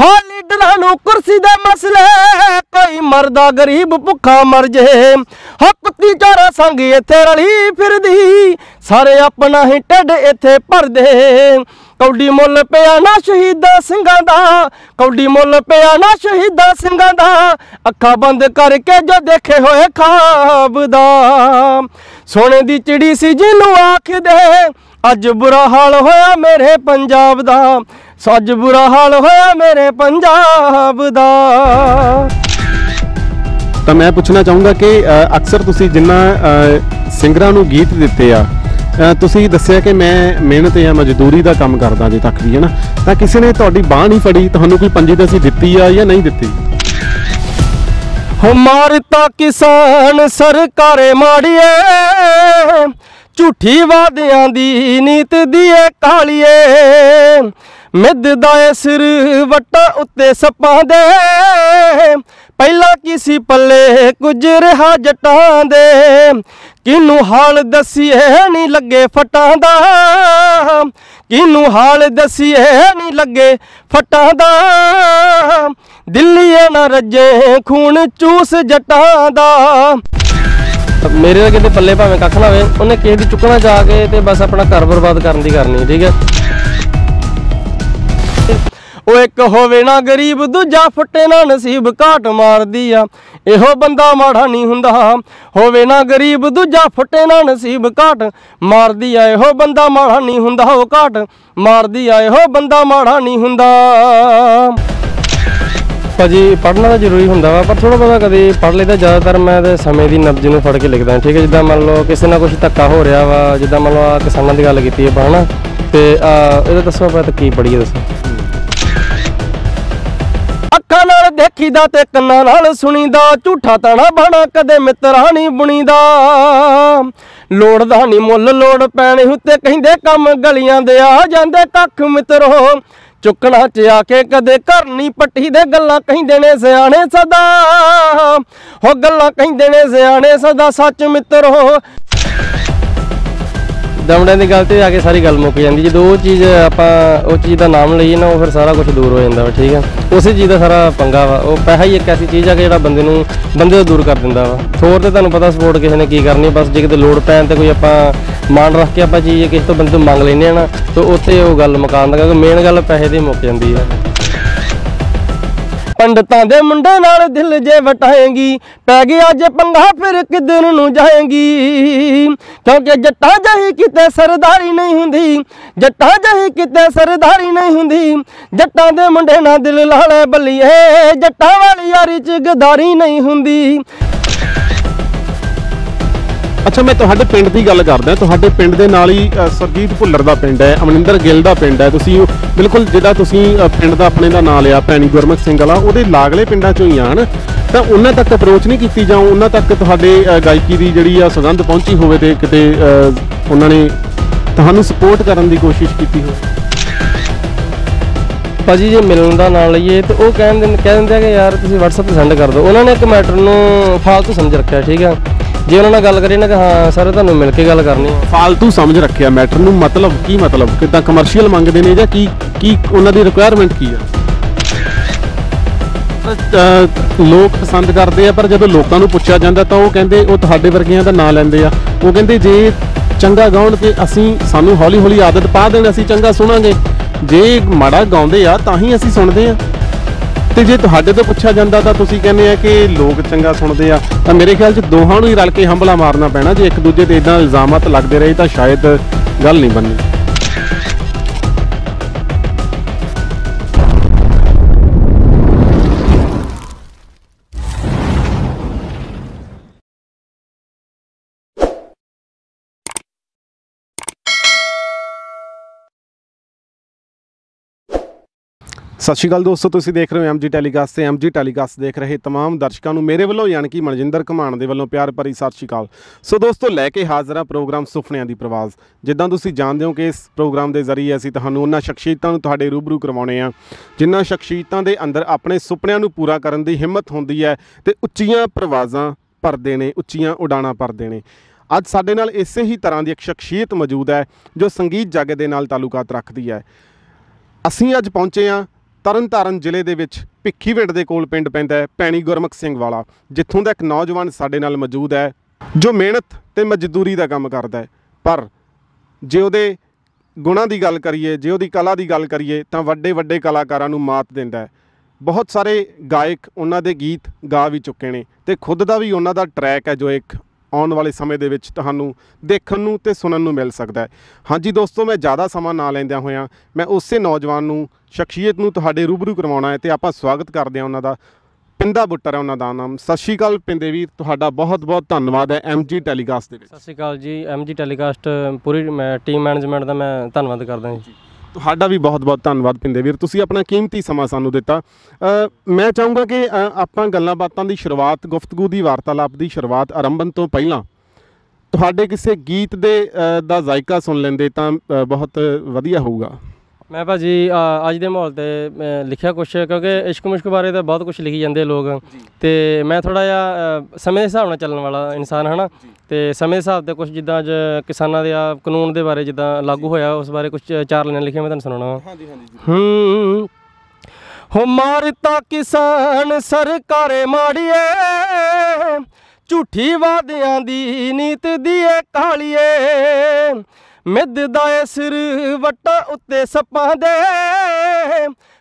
ਹੋ ਲੀਡਰ ਨੂੰ ਕੁਰਸੀ ਦੇ ਮਸਲੇ ਕੋਈ ਮਰਦਾ ਗਰੀਬ ਭੁੱਖਾ ਮਰ ਜੇ ਹੋ ਕੁੱਤੀ ਚਾਰਾ ਸੰਗ ਇੱਥੇ ਰਲੀ ਫਿਰਦੀ ਸਾਰੇ ਆਪਣਾ ਹੀ ਟੱਡ ਇੱਥੇ ਭਰਦੇ ਕੌਡੀ ਮੁੱਲ ਪਿਆ ਨਾ ਸ਼ਹੀਦਾ ਸਿੰਘਾਂ ਦਾ ਕੌਡੀ ਮੁੱਲ ਪਿਆ ਨਾ ਸ਼ਹੀਦਾ ਸਿੰਘਾਂ ਦਾ ਅੱਖਾਂ ਬੰਦ ਕਰਕੇ ਜੋ ਦੇਖੇ ਹੋਏ ਖਾਬ ਦਾ ਸੋਨੇ ਦੀ ਚਿੜੀ ਸੀ ਜਿਹਨੂੰ ਆਖਦੇ ਅੱਜ ਬੁਰਾ ਹਾਲ ਹੋਇਆ ਮੇਰੇ ਪੰਜਾਬ ਦਾ ਸੱਜ ਬੁਰਾ ਹਾਲ ਹੋਇਆ ਮੇਰੇ ਪੰਜਾਬ ਦਾ ਤਾਂ ਮੈਂ ਪੁੱਛਣਾ ਚਾਹੂੰਗਾ ਕਿ ਅਕਸਰ ਤੁਸੀਂ ਜਿੰਨਾ ਸਿੰਗਰਾਂ ਨੂੰ ਗੀਤ ਦਿੱਤੇ ਆ ਤੁਸੀਂ ਦੱਸਿਆ ਕਿ ਮੈਂ ਮਿਹਨਤ ਜਾਂ ਮਜ਼ਦੂਰੀ ਦਾ ਕੰਮ ਕਰਦਾ ਜੇ ਤੱਕ ਵੀ ਹੈ ਨਾ ਤਾਂ ਕਿਸੇ ਨੇ ਤੁਹਾਡੀ ਬਾਹ ਨਹੀਂ ਫੜੀ ਤੁਹਾਨੂੰ ਕੋਈ ਪੰਜੀ ਦਸੀ ਦਿੱਤੀ ਆ ਜਾਂ ਨਹੀਂ ਦਿੱਤੀ ਹਮਾਰਤਾ ਕਿਸਾਨ ਸਰਕਾਰੇ ਮਾੜੀਏ ਝੂਠੀ ਵਾਦਿਆਂ ਦੀ ਨੀਤ ਦੀਏ ਕਾਲੀਏ ਮਿੱਧਦਾ ਏ ਸਿਰ ਵਟਾ ਉੱਤੇ ਸੱਪਾਂ ਦੇ ਪਹਿਲਾ ਕਿਸੇ ਪੱਲੇ ਕੁਝ ਰਹਾ ਜਟਾਂ ਦੇ ਕਿਨੂੰ ਹਾਲ ਦਸੀਏ ਨਹੀਂ ਲੱਗੇ ਫਟਾਂ ਦਾ ਕਿਨੂੰ ਹਾਲ ਦਸੀਏ ਨਹੀਂ ਲੱਗੇ ਫਟਾਂ ਦਾ ਦਿੱਲੀਏ ਨਾ ਰੱਜੇ ਖੂਨ ਚੂਸ ਜਟਾਂ ਦਾ ਮੇਰੇ ਨਾਲ ਕਿਤੇ ਪੱਲੇ ਭਾਵੇਂ ਕੱਖ ਲਾਵੇ ਉਹਨੇ ਕਿਸੇ ਦੀ ਚੁੱਕਣਾ ਜਾ ਕੇ ਤੇ ਬਸ ਆਪਣਾ ਘਰ ਬਰਬਾਦ ਕਰਨ ਦੀ ਕਰਨੀ ਠੀਕ ਹੈ ਉਹ ਇੱਕ ਹੋਵੇ ਨਾ ਗਰੀਬ ਦੂਜਾ ਫੁੱਟੇ ਨਾ ਨਸੀਬ ਘਾਟ ਮਾਰਦੀ ਆ ਇਹੋ ਬੰਦਾ ਮਾੜਾ ਨਹੀਂ ਹੁੰਦਾ ਹੋਵੇ ਨਾ ਗਰੀਬ ਦੂਜਾ ਫੁੱਟੇ ਨਾ ਨਸੀਬ ਘਾਟ ਮਾਰਦੀ ਆ ਇਹੋ ਬੰਦਾ ਮਾੜਾ ਨਹੀਂ ਹੁੰਦਾ ਉਹ ਘਾਟ ਮਾਰਦੀ ਆ ਇਹੋ ਬੰਦਾ ਮਾੜਾ ਨਹੀਂ ਹੁੰਦਾ ਭਾਜੀ ਪੜਨਾ ਤਾਂ ਜ਼ਰੂਰੀ ਹੁੰਦਾ ਵਾ ਪਰ ਥੋੜਾ ਬਹੁਤਾ ਕਦੇ ਪੜ ਲੈਦਾ ਜ਼ਿਆਦਾਤਰ ਮੈਂ ਤੇ ਸਮੇਂ ਦੀ ਨਬਜ ਨੂੰ ਫੜ ਕੇ ਲਿਖਦਾ ਠੀਕ ਹੈ ਜਿੱਦਾਂ ਮੰਨ ਲਓ ਕਿਸੇ ਨਾਲ ਕੁਝ ਧੱਕਾ ਹੋ ਰਿਹਾ ਵਾ ਜਿੱਦਾਂ ਮੰਨ ਲਓ ਆ ਕਿਸਾਨਾਂ ਦੀ ਗੱਲ ਕੀਤੀ ਹੈ ਬਾਣਾ ਤੇ ਆ ਇਹਦਾ ਦੱਸੋ ਆਪਾਂ ਤਾਂ ਕੀ ਪੜੀਏ ਦੱਸੋ ਅੱਖਾਂ ਨਾਲ ਦੇਖੀਦਾ ਤੇ ਕੰਨਾਂ ਨਾਲ ਸੁਣੀਦਾ ਝੂਠਾ ਤਾਣਾ ਬਣਾ ਕਦੇ ਮਿੱਤਰਾਂ ਨਹੀਂ ਬੁਣੀਦਾ ਲੋੜਦਾ ਨਹੀਂ ਮੁੱਲ ਲੋੜ ਪੈਣੇ ਉੱਤੇ ਕਹਿੰਦੇ ਕੰਮ ਗਲੀਆਂ ਦੇ ਆ ਜਾਂਦੇ ਕੱਖ ਮਿੱਤਰੋ ਚੁੱਕਣਾ ਚ ਆ ਕੇ ਕਦੇ ਘਰ ਨਹੀਂ ਪੱਟੀ ਦੇ ਗੱਲਾਂ ਕਹਿੰਦੇ ਨੇ ਸਿਆਣੇ ਸਦਾ ਹੋ ਗੱਲਾਂ ਕਹਿੰਦੇ ਨੇ ਸਿਆਣੇ ਸਦਾ ਸੱਚ ਮਿੱਤਰੋ ਦਮੜਿਆਂ ਦੀ ਗੱਲ ਤੇ ਆ ਕੇ ਸਾਰੀ ਗੱਲ ਮੁੱਕ ਜਾਂਦੀ ਜਦੋਂ ਉਹ ਚੀਜ਼ ਆਪਾਂ ਉਹ ਚੀਜ਼ ਦਾ ਨਾਮ ਲਈਏ ਨਾ ਉਹ ਫਿਰ ਸਾਰਾ ਕੁਝ ਦੂਰ ਹੋ ਜਾਂਦਾ ਵਾ ਠੀਕ ਆ ਉਸੇ ਚੀਜ਼ ਦਾ ਸਾਰਾ ਪੰਗਾ ਵਾ ਉਹ ਪੈਸਾ ਹੀ ਇੱਕ ਐਸੀ ਚੀਜ਼ ਆ ਕਿ ਜਿਹੜਾ ਬੰਦੇ ਨੂੰ ਬੰਦੇ ਤੋਂ ਦੂਰ ਕਰ ਦਿੰਦਾ ਵਾ ਥੋਰ ਤੇ ਤੁਹਾਨੂੰ ਪਤਾ ਸਪੋਰਟ ਕਿਸੇ ਨੇ ਕੀ ਕਰਨੀ ਬਸ ਜੇ ਕਿਤੇ ਲੋੜ ਪੈਣ ਤੇ ਕੋਈ ਆਪਾਂ ਮਾਨ ਰੱਖ ਕੇ ਆਪਾਂ ਚੀਜ਼ ਕਿਸੇ ਤੋਂ ਬੰਦੇ ਤੋਂ ਮੰਗ ਲੈਨੇ ਆ ਨਾ ਤਾਂ ਉੱਥੇ ਉਹ ਗੱਲ ਮਕਾਨ ਦਾ ਕਿਉਂਕਿ ਮੇਨ ਗੱਲ ਪੈਸੇ ਦੀ ਮੁੱਕ ਜਾਂਦੀ ਆ ਪੰਡਤਾਂ ਦੇ ਮੁੰਡੇ ਨਾਲ ਦਿਲ ਜੇ ਵਟਾਏਗੀ ਪੈ ਗਿਆ ਜੇ ਪੰਗਾ ਫਿਰ ਕਿਦਨ ਨੂੰ ਜਾਏਗੀ ਕਿਉਂਕਿ ਜੱਟਾਂ ਜਹੀ ਕਿਤੇ ਸਰਦਾਰੀ ਨਹੀਂ ਹੁੰਦੀ ਜੱਟਾਂ ਜਹੀ ਕਿਤੇ ਸਰਦਾਰੀ ਨਹੀਂ ਹੁੰਦੀ ਜੱਟਾਂ ਦੇ ਮੁੰਡੇ ਨਾਲ ਦਿਲ ਲਾਲੇ ਬੱਲੀਏ ਜੱਟਾਂ ਵਾਲੀ ਯਾਰੀ ਚ ਗਦਾਰੀ ਨਹੀਂ ਹੁੰਦੀ ਅੱਛਾ ਮੈਂ ਤੁਹਾਡੇ ਪਿੰਡ ਦੀ ਗੱਲ ਕਰਦਾ ਤੁਹਾਡੇ ਪਿੰਡ ਦੇ ਨਾਲ ਹੀ ਸਰਜੀਤ ਭੁੱਲਰ ਦਾ ਪਿੰਡ ਹੈ ਅਮਨਿੰਦਰ ਗਿੱਲ ਦਾ ਪਿੰਡ ਹੈ ਤੁਸੀਂ ਬਿਲਕੁਲ ਜਿਹੜਾ ਤੁਸੀਂ ਪਿੰਡ ਦਾ ਆਪਣੇ ਦਾ ਨਾਂ ਲਿਆ ਪੈਣੀ ਗੁਰਮਖ ਸਿੰਘ ਵਾਲਾ ਉਹਦੇ ਲਾਗਲੇ ਪਿੰਡਾਂ ਚੋਂ ਹੀ ਆਣ ਤਾਂ ਉਹਨਾਂ ਤੱਕ ਅਪਰੋਚ ਨਹੀਂ ਕੀਤੀ ਜਾਂ ਉਹਨਾਂ ਤੱਕ ਤੁਹਾਡੇ ਗਾਇਕੀ ਦੀ ਜਿਹੜੀ ਆ ਸੁਗੰਧ ਪਹੁੰਚੀ ਹੋਵੇ ਤੇ ਕਿਤੇ ਉਹਨਾਂ ਨੇ ਤੁਹਾਨੂੰ ਸਪੋਰਟ ਕਰਨ ਦੀ ਕੋਸ਼ਿਸ਼ ਕੀਤੀ ਹੋਵੇ ਭਾਜੀ ਜੇ ਮਿਲਣ ਦਾ ਨਾਲ ਲਈਏ ਤੇ ਉਹ ਕਹਿੰਦੇ ਕਹਿੰਦੇ ਆ ਕਿ ਯਾਰ ਤੁਸੀਂ WhatsApp ਤੇ ਸੈਂਡ ਕਰ ਦਿਓ ਉਹਨਾਂ ਨੇ ਇੱਕ ਮੈਟਰ ਨੂੰ ਫਾਲਤੂ ਸਮਝ ਰੱਖਿਆ ਠੀਕ ਆ ਜੇ ਉਹਨਾਂ ਨਾਲ ਗੱਲ ਕਰੀ ਨਾ ਕਿ ਹਾਂ ਸਰ ਤੁਹਾਨੂੰ ਮਿਲ ਕੇ ਗੱਲ ਕਰਨੀ ਹੈ ਫਾਲਤੂ ਸਮਝ ਰੱਖਿਆ ਮੈਟਰ ਨੂੰ ਮਤਲਬ ਕੀ ਮਤਲਬ ਕਿਦਾਂ ਕਮਰਸ਼ੀਅਲ ਮੰਗਦੇ ਨੇ ਜਾਂ ਕੀ ਕੀ ਉਹਨਾਂ ਦੀ ਰਿਕੁਆਇਰਮੈਂਟ ਕੀ ਆ ਲੋਕ ਪਸੰਦ ਕਰਦੇ ਆ ਪਰ ਜਦੋਂ ਲੋਕਾਂ ਨੂੰ ਪੁੱਛਿਆ ਜਾਂਦਾ ਤਾਂ ਉਹ ਕਹਿੰਦੇ ਉਹ ਤੁਹਾਡੇ ਵਰਗਿਆਂ ਦਾ ਨਾਂ ਲੈਂਦੇ ਆ ਉਹ ਕਹਿੰਦੇ ਜੇ ਚੰਗਾ ਗਾਉਣ ਤੇ ਅਸੀਂ ਸਾਨੂੰ ਹੌਲੀ-ਹੌਲੀ ਆਦਤ ਪਾ ਦੇਣ ਅਸੀਂ ਚੰਗਾ ਸੁਣਾਂਗੇ ਜੇ ਮਾੜਾ ਗਾਉਂਦੇ ਆ ਤਾਂ ਹੀ ਅਸੀਂ ਸੁਣਦੇ ਆ ਤੇ ਜੇ ਤੁਹਾਡੇ ਤੋਂ ਪੁੱਛਿਆ ਜਾਂਦਾ ਤਾਂ ਤੁਸੀਂ ਕਹਿੰਦੇ ਆ ਕਿ ਲੋਕ ਚੰਗਾ ਸੁਣਦੇ ਆ ਤਾਂ ਮੇਰੇ ਖਿਆਲ 'ਚ ਦੋਹਾਂ ਨੂੰ ਹੀ ਰਲ ਕੇ ਹੰਬਲਾ ਮਾਰਨਾ ਪੈਣਾ ਜੇ ਇੱਕ ਦੂਜੇ ਤੇ ਇਦਾਂ ਇਲਜ਼ਾਮਤ ਲੱਗਦੇ ਰਹੇ ਤਾਂ ਸ਼ਾਇਦ ਗੱਲ ਨਹੀਂ ਬਣਨੀ ਸਤਿ ਸ਼੍ਰੀ ਅਕਾਲ ਦੋਸਤੋ ਤੁਸੀਂ ਦੇਖ ਰਹੇ ਹੋ ਐਮਜੀ ਟੈਲੀਕਾਸਟ ਤੇ ਐਮਜੀ ਟੈਲੀਕਾਸਟ ਦੇਖ ਰਹੇ तमाम ਦਰਸ਼ਕਾਂ ਨੂੰ ਮੇਰੇ ਵੱਲੋਂ ਯਾਨੀ ਕਿ ਮਨਜਿੰਦਰ ਕਮਾਨ ਦੇ ਵੱਲੋਂ ਪਿਆਰ ਭਰੀ ਸਤਿ ਸ਼੍ਰੀ ਅਕਾਲ ਸੋ ਦੋਸਤੋ ਲੈ ਕੇ ਹਾਜ਼ਰ ਆ ਪ੍ਰੋਗਰਾਮ ਸੁਪਨਿਆਂ ਦੀ ਪ੍ਰਵਾਜ਼ ਜਿੱਦਾਂ ਤੁਸੀਂ ਜਾਣਦੇ ਹੋ ਕਿ ਇਸ ਪ੍ਰੋਗਰਾਮ ਦੇ ਜ਼ਰੀਏ ਅਸੀਂ ਤੁਹਾਨੂੰ ਉਹਨਾਂ ਸ਼ਖਸੀਅਤਾਂ ਨੂੰ ਤੁਹਾਡੇ ਰੂਬਰੂ ਕਰਵਾਉਣੇ ਆ ਜਿਨ੍ਹਾਂ ਸ਼ਖਸੀਅਤਾਂ ਦੇ ਅੰਦਰ ਆਪਣੇ ਸੁਪਨਿਆਂ ਨੂੰ ਪੂਰਾ ਕਰਨ ਦੀ ਹਿੰਮਤ ਹੁੰਦੀ ਹੈ ਤੇ ਉੱਚੀਆਂ ਪ੍ਰਵਾਜ਼ਾਂ ਭਰਦੇ ਨੇ ਉੱਚੀਆਂ ਉਡਾਣਾਂ ਭਰਦੇ ਨੇ ਅੱਜ ਸਾਡੇ ਨਾਲ ਇਸੇ ਹੀ ਤਰ੍ਹਾਂ ਦੀ ਇੱਕ ਸ਼ਖਸੀਅਤ ਮੌਜੂਦ ਹੈ ਜੋ ਸੰਗੀਤ ਜਗਤ ਦੇ ਨਾਲ ਤਾਲੁਕਾਤ ਰੱਖਦੀ ਹੈ ਅਸੀਂ ਅੱਜ ਪਹੁੰਚੇ ਆ ਤਰਨਤਾਰਨ ਜ਼ਿਲ੍ਹੇ ਦੇ ਵਿੱਚ ਭਿੱਖੀਵਿੰਡ ਦੇ ਕੋਲ ਪਿੰਡ ਪੈਂਦਾ ਹੈ ਪੈਣੀ ਗੁਰਮਖ ਸਿੰਘ ਵਾਲਾ ਜਿੱਥੋਂ ਦਾ ਇੱਕ ਨੌਜਵਾਨ ਸਾਡੇ ਨਾਲ ਮੌਜੂਦ ਹੈ ਜੋ ਮਿਹਨਤ ਤੇ ਮਜ਼ਦੂਰੀ ਦਾ ਕੰਮ ਕਰਦਾ ਹੈ ਪਰ ਜੇ ਉਹਦੇ ਗੁਣਾਂ ਦੀ ਗੱਲ ਕਰੀਏ ਜੇ ਉਹਦੀ ਕਲਾ ਦੀ ਗੱਲ ਕਰੀਏ ਤਾਂ ਵੱਡੇ ਵੱਡੇ ਕਲਾਕਾਰਾਂ ਨੂੰ ਮਾਤ ਦਿੰਦਾ ਹੈ ਬਹੁਤ ਸਾਰੇ ਗਾਇਕ ਉਹਨਾਂ ਦੇ ਗੀਤ ਗਾ ਵੀ ਚੁੱਕੇ ਨੇ ਤੇ ਖੁਦ ਦਾ ਵੀ ਉਹਨਾਂ ਦਾ ਟਰੈਕ ਹੈ ਜੋ ਇੱਕ ਆਉਣ ਵਾਲੇ ਸਮੇਂ ਦੇ ਵਿੱਚ ਤੁਹਾਨੂੰ ਦੇਖਣ ਨੂੰ ਤੇ ਸੁਣਨ ਨੂੰ ਮਿਲ ਸਕਦਾ ਹੈ ਹਾਂਜੀ ਦੋਸਤੋ ਮੈਂ ਜ਼ਿਆਦਾ ਸਮਾਂ ਨਾ ਲੈਂਦਿਆਂ ਹੋਇਆਂ ਮੈਂ ਉਸੇ ਨੌਜਵਾਨ ਨੂੰ ਸ਼ਖਸੀਅਤ ਨੂੰ ਤੁਹਾਡੇ ਰੂਬਰੂ ਕਰਵਾਉਣਾ ਹੈ ਤੇ ਆਪਾਂ ਸਵਾਗਤ ਕਰਦੇ ਹਾਂ ਉਹਨਾਂ ਦਾ ਪਿੰਦਾ ਬੁੱਟਰ ਹੈ ਉਹਨਾਂ ਦਾ ਨਾਮ ਸਤਿ ਸ਼੍ਰੀ ਅਕਾਲ ਪਿੰਦੇ ਵੀਰ ਤੁਹਾਡਾ ਬਹੁਤ-ਬਹੁਤ ਧੰਨਵਾਦ ਹੈ ਐਮਜੀ ਟੈਲੀਕਾਸਟ ਦੇ ਵਿੱਚ ਸਤਿ ਸ਼੍ਰੀ ਅਕਾਲ ਜੀ ਐਮਜੀ ਟੈਲੀਕਾਸਟ ਪੂਰੀ ਟੀਮ ਮੈਨੇਜਮੈਂਟ ਦਾ ਮੈਂ ਧੰਨਵਾਦ ਕਰਦਾ ਜੀ ਤੁਹਾਡਾ ਵੀ ਬਹੁਤ-ਬਹੁਤ ਧੰਨਵਾਦ ਪਿੰਦੇ ਵੀਰ ਤੁਸੀਂ ਆਪਣਾ ਕੀਮਤੀ ਸਮਾਂ ਸਾਨੂੰ ਦਿੱਤਾ ਮੈਂ ਚਾਹੂੰਗਾ ਕਿ ਆਪਾਂ ਗੱਲਾਂ ਬਾਤਾਂ ਦੀ ਸ਼ੁਰੂਆਤ ਗੁਫ਼ਤਗੂ ਦੀ ਵਾਰਤਾਲਾਪ ਦੀ ਸ਼ੁਰੂਆਤ ਆਰੰਭਨ ਤੋਂ ਪਹਿਲਾਂ ਤੁਹਾਡੇ ਕਿਸੇ ਗੀਤ ਦੇ ਦਾ ਜ਼ਾਇਕਾ ਸੁਣ ਲੈਂਦੇ ਤਾਂ ਬਹੁਤ ਵਧੀਆ ਹੋਊਗਾ ਮੈਂ ਭਾਜੀ ਅੱਜ ਦੇ ਮਾਹੌਲ ਤੇ ਲਿਖਿਆ ਕੁਛ ਕਿਉਂਕਿ ਇਸ਼ਕ ਮੁਸ਼ਕ ਬਾਰੇ ਤਾਂ ਬਹੁਤ ਕੁਝ ਲਿਖੀ ਜਾਂਦੇ ਲੋਕ ਤੇ ਮੈਂ ਥੋੜਾ ਜਿਹਾ ਸਮੇਂ ਦੇ ਹਿਸਾਬ ਨਾਲ ਚੱਲਣ ਵਾਲਾ ਇਨਸਾਨ ਹਨਾ ਤੇ ਸਮੇਂ ਦੇ ਹਿਸਾਬ ਤੇ ਕੁਝ ਜਿੱਦਾਂ ਕਿਸਾਨਾਂ ਦੇ ਆ ਕਾਨੂੰਨ ਦੇ ਬਾਰੇ ਜਿੱਦਾਂ ਲਾਗੂ ਹੋਇਆ ਉਸ ਬਾਰੇ ਕੁਝ ਚਾਰ ਲਾਈਨਾਂ ਲਿਖੀਆਂ ਮੈਂ ਤੁਹਾਨੂੰ ਸੁਣਾਉਣਾ ਹਾਂਜੀ ਹਾਂਜੀ ਹੂੰ ਹੋ ਮਾਰਤਾ ਕਿਸਾਨ ਸਰਕਾਰੇ ਮਾੜੀਏ ਝੂਠੀ ਵਾਦਿਆਂ ਦੀ ਨੀਤ ਦੀ ਏ ਕਾਲੀਏ ਮਿੱਦ ਦਾ ਏ ਸਿਰ ਵਟਾ ਉੱਤੇ ਸੱਪਾਂ ਦੇ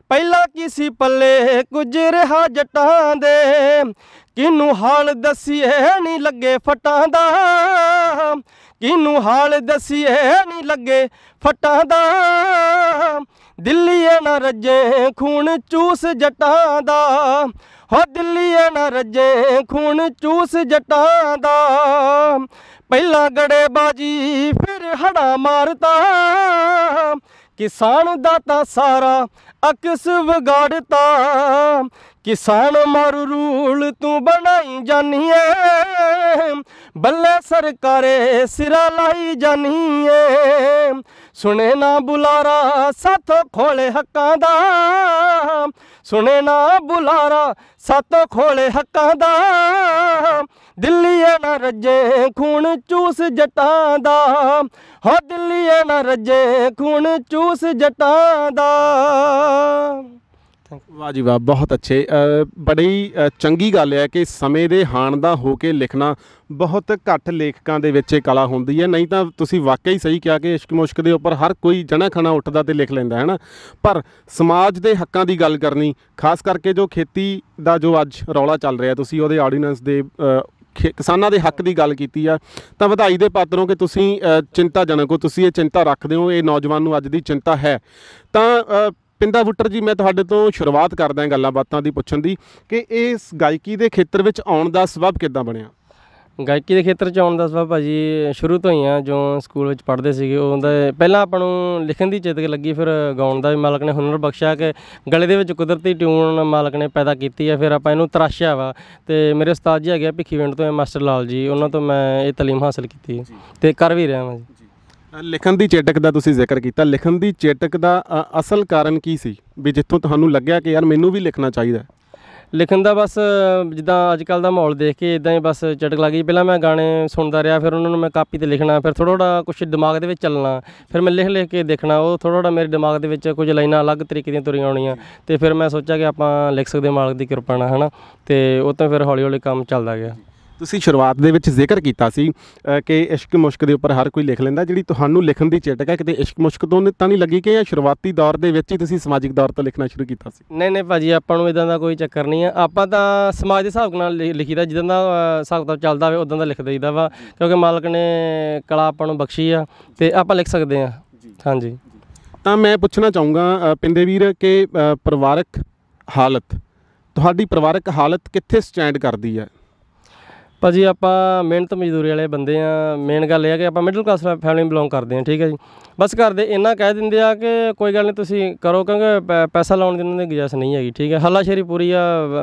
ਪਹਿਲਾਂ ਕਿਸੇ ਪੱਲੇ ਗੁਜਰਹਾ ਰਹਾ ਜਟਾਂ ਦੇ ਕਿਨੂੰ ਹਾਲ ਦਸੀਏ ਨਹੀਂ ਲੱਗੇ ਫਟਾਂ ਦਾ ਕਿਨੂੰ ਹਾਲ ਦਸੀਏ ਨਹੀਂ ਲੱਗੇ ਫਟਾਂ ਦਾ ਦਿੱਲੀਏ ਨਾ ਰੱਜੇ ਖੂਨ ਚੂਸ ਜਟਾਂ ਦਾ ਹੋ ਦਿੱਲੀਏ ਨਾ ਰੱਜੇ ਖੂਨ ਚੂਸ ਜਟਾਂ ਦਾ ਪਹਿਲਾ ਗੜੇ ਬਾਜੀ ਫਿਰ ਹੜਾ ਮਾਰਤਾ ਕਿਸਾਨ ਦਾ ਤਾਂ ਸਾਰਾ ਅਕਸ ਵਿਗਾੜਤਾ ਕਿਸਾਨ ਮਰ ਰੂਲ ਤੂੰ ਬਣਾਈ ਜਾਨੀਏ ਬੱਲੇ ਸਰਕਾਰੇ ਸਿਰਾ ਲਾਈ ਜਾਨੀਏ ਸੁਣੇ ਨਾ ਬੁਲਾਰਾ ਸਾਥ ਖੋਲੇ ਹੱਕਾਂ ਦਾ ਸੁਣੇ ਨਾ ਬੁਲਾਰਾ ਸਤੋ ਖੋਲੇ ਹੱਕਾਂ ਦਾ ਦਿੱਲੀਏ ਨਾ ਰੱਜੇ ਖੂਨ ਚੂਸ ਜਟਾਂ ਦਾ ਹੋ ਦਿੱਲੀਏ ਨਾ ਰੱਜੇ ਖੂਨ ਚੂਸ ਜਟਾਂ ਦਾ ਵਾਹ ਜੀ ਵਾਹ ਬਹੁਤ ਅੱਛੇ ਬੜੀ ਚੰਗੀ ਗੱਲ ਹੈ ਕਿ ਸਮੇਂ ਦੇ ਹਾਣ ਦਾ ਹੋ ਕੇ ਲਿਖਣਾ ਬਹੁਤ ਘੱਟ ਲੇਖਕਾਂ ਦੇ ਵਿੱਚ ਇਹ ਕਲਾ ਹੁੰਦੀ ਹੈ ਨਹੀਂ ਤਾਂ ਤੁਸੀਂ ਵਾਕਈ ਸਹੀ ਕਿਹਾ ਕਿ ਇਸ਼ਕ ਮੁਸ਼ਕ ਦੇ ਉੱਪਰ ਹਰ ਕੋਈ ਜਣਾ ਖਣਾ ਉੱਠਦਾ ਤੇ ਲਿਖ ਲੈਂਦਾ ਹੈ ਨਾ ਪਰ ਸਮਾਜ ਦੇ ਹੱਕਾਂ ਦੀ ਗੱਲ ਕਰਨੀ ਖਾਸ ਕਰਕੇ ਜੋ ਖੇਤੀ ਦਾ ਜੋ ਅੱਜ ਰੌਲਾ ਚੱਲ ਰਿਹਾ ਤੁਸੀਂ ਉਹਦੇ ਆਰਡੀਨੈਂਸ ਦੇ ਕਿਸਾਨਾਂ ਦੇ ਹੱਕ ਦੀ ਗੱਲ ਕੀਤੀ ਆ ਤਾਂ ਵਧਾਈ ਦੇ ਪਾਤਰੋਂ ਕਿ ਤੁਸੀਂ ਚਿੰਤਾਜਨਕ ਹੋ ਤੁਸੀਂ ਇਹ ਚਿੰਤਾ ਰੱਖਦੇ ਹੋ ਇਹ ਨੌਜਵਾਨ ਨੂੰ ਅੱਜ ਦੀ ਚਿੰਤਾ ਹੈ ਤਾਂ ਪਿੰਦਾ ਫੁੱਟਰ ਜੀ ਮੈਂ ਤੁਹਾਡੇ ਤੋਂ ਸ਼ੁਰੂਆਤ ਕਰਦਾ ਗੱਲਾਂ ਬਾਤਾਂ ਦੀ ਪੁੱਛਣ ਦੀ ਕਿ ਇਸ ਗਾਇਕੀ ਦੇ ਖੇਤਰ ਵਿੱਚ ਆਉਣ ਦਾ ਸਬਬ ਕਿੱਦਾਂ ਬਣਿਆ ਗਾਇਕੀ ਦੇ ਖੇਤਰ 'ਚ ਆਉਣ ਦਾ ਸਬਬ ਭਾਜੀ ਸ਼ੁਰੂ ਤੋਂ ਹੀ ਆ ਜੋ ਸਕੂਲ ਵਿੱਚ ਪੜ੍ਹਦੇ ਸੀਗੇ ਉਹਦਾ ਪਹਿਲਾਂ ਆਪਾਂ ਨੂੰ ਲਿਖਣ ਦੀ ਚੇਤਕ ਲੱਗੀ ਫਿਰ ਗਾਉਣ ਦਾ ਵੀ ਮਾਲਕ ਨੇ ਹੁਨਰ ਬਖਸ਼ਿਆ ਕਿ ਗਲੇ ਦੇ ਵਿੱਚ ਕੁਦਰਤੀ ਟਿਊਨ ਮਾਲਕ ਨੇ ਪੈਦਾ ਕੀਤੀ ਆ ਫਿਰ ਆਪਾਂ ਇਹਨੂੰ ਤਰਾਸ਼ਿਆ ਵਾ ਤੇ ਮੇਰੇ ਉਸਤਾਦ ਜੀ ਹੈਗੇ ਭਿੱਖੀਵਿੰਡ ਤੋਂ ਮਾਸਟਰ ਲਾਲ ਜੀ ਉਹਨਾਂ ਤੋਂ ਮੈਂ ਇਹ ਤਾਲੀਮ ਹਾਸਲ ਕੀਤੀ ਤੇ ਕਰ ਵੀ ਰਿਹਾ ਹਾਂ ਜੀ ਲਿਖਣ ਦੀ ਚੇਟਕ ਦਾ ਤੁਸੀਂ ਜ਼ਿਕਰ ਕੀਤਾ ਲਿਖਣ ਦੀ ਚੇਟਕ ਦਾ ਅਸਲ ਕਾਰਨ ਕੀ ਸੀ ਵੀ ਜਿੱਥੋਂ ਤੁਹਾਨੂੰ ਲੱਗਿਆ ਕਿ ਯਾਰ ਮੈਨੂੰ ਵੀ ਲਿਖਣਾ ਚਾਹੀਦਾ ਲਿਖਣ ਦਾ ਬਸ ਜਿੱਦਾਂ ਅੱਜ ਕੱਲ ਦਾ ਮਾਹੌਲ ਦੇਖ ਕੇ ਇਦਾਂ ਹੀ ਬਸ ਚਟਕ ਲੱਗੀ ਪਹਿਲਾਂ ਮੈਂ ਗਾਣੇ ਸੁਣਦਾ ਰਿਹਾ ਫਿਰ ਉਹਨਾਂ ਨੂੰ ਮੈਂ ਕਾਪੀ ਤੇ ਲਿਖਣਾ ਫਿਰ ਥੋੜਾ ਥੋੜਾ ਕੁਝ ਦਿਮਾਗ ਦੇ ਵਿੱਚ ਚੱਲਣਾ ਫਿਰ ਮੈਂ ਲਿਖ ਲਿਖ ਕੇ ਦੇਖਣਾ ਉਹ ਥੋੜਾ ਥੋੜਾ ਮੇਰੇ ਦਿਮਾਗ ਦੇ ਵਿੱਚ ਕੁਝ ਲਾਈਨਾਂ ਅਲੱਗ ਤਰੀਕੇ ਦੀਆਂ ਤੁਰੀਆਂ ਆਉਣੀਆਂ ਤੇ ਫਿਰ ਮੈਂ ਸੋਚਿਆ ਕਿ ਆਪਾਂ ਲਿਖ ਸਕਦੇ ਮਾਲਕ ਦੀ ਕਿਰਪਾ ਨਾਲ ਹਨਾ ਤੇ ਉਹ ਤਾਂ ਫਿਰ ਹੌਲੀ ਹੌਲੀ ਕੰਮ ਚੱਲਦਾ ਗਿਆ ਤੁਸੀਂ ਸ਼ੁਰੂਆਤ ਦੇ ਵਿੱਚ ਜ਼ਿਕਰ ਕੀਤਾ ਸੀ ਕਿ ਇਸ਼ਕ ਮੁਸ਼ਕ ਦੇ ਉੱਪਰ ਹਰ ਕੋਈ ਲਿਖ ਲੈਂਦਾ ਜਿਹੜੀ ਤੁਹਾਨੂੰ ਲਿਖਣ ਦੀ ਚਟਕ ਹੈ ਕਿਤੇ ਇਸ਼ਕ ਮੁਸ਼ਕ ਤੋਂ ਤਾਂ ਨਹੀਂ ਲੱਗੀ ਕਿ ਇਹ ਸ਼ੁਰੂਆਤੀ ਦੌਰ ਦੇ ਵਿੱਚ ਹੀ ਤੁਸੀਂ ਸਮਾਜਿਕ ਦੌਰ ਤੋਂ ਲਿਖਣਾ ਸ਼ੁਰੂ ਕੀਤਾ ਸੀ ਨਹੀਂ ਨਹੀਂ ਭਾਜੀ ਆਪਾਂ ਨੂੰ ਇਦਾਂ ਦਾ ਕੋਈ ਚੱਕਰ ਨਹੀਂ ਆ ਆਪਾਂ ਤਾਂ ਸਮਾਜ ਦੇ ਹਿਸਾਬ ਨਾਲ ਲਿਖੀਦਾ ਜਿੱਦਾਂ ਦਾ ਹਿਸਾਬ ਤਾਂ ਚੱਲਦਾ ਹੋਵੇ ਉਦਾਂ ਦਾ ਲਿਖ ਦਈਦਾ ਵਾ ਕਿਉਂਕਿ ਮਾਲਕ ਨੇ ਕਲਾ ਆਪਾਂ ਨੂੰ ਬਖਸ਼ੀ ਆ ਤੇ ਆਪਾਂ ਲਿਖ ਸਕਦੇ ਆ ਹਾਂਜੀ ਤਾਂ ਮੈਂ ਪੁੱਛਣਾ ਚਾਹੂੰਗਾ ਪਿੰਦੇ ਵੀਰ ਕਿ ਪਰਿਵਾਰਕ ਹਾਲਤ ਤੁਹਾਡੀ ਪਰਿਵਾਰਕ ਹਾਲਤ ਕਿੱਥੇ ਸਟੈਂਡ ਕਰਦੀ ਹੈ ਭਾਜੀ ਆਪਾਂ ਮਿਹਨਤ ਮਜ਼ਦੂਰੀ ਵਾਲੇ ਬੰਦੇ ਆ ਮੇਨ ਗੱਲ ਇਹ ਆ ਕਿ ਆਪਾਂ ਮਿਡਲ ਕਲਾਸ ਫੈਮਿਲੀ ਬਿਲੋਂਗ ਕਰਦੇ ਆ ਠੀਕ ਹੈ ਜੀ ਬਸ ਕਰਦੇ ਇੰਨਾ ਕਹਿ ਦਿੰਦੇ ਆ ਕਿ ਕੋਈ ਗੱਲ ਨਹੀਂ ਤੁਸੀਂ ਕਰੋ ਕਿਉਂਕਿ ਪੈਸਾ ਲਾਉਣ ਦੀ ਉਹਨਾਂ ਦੀ ਗੁਜਾਇਸ਼ ਨਹੀਂ ਹੈਗੀ ਠੀਕ ਹੈ ਹੱਲਾਸ਼ੇਰੀ ਪੂਰੀ ਆ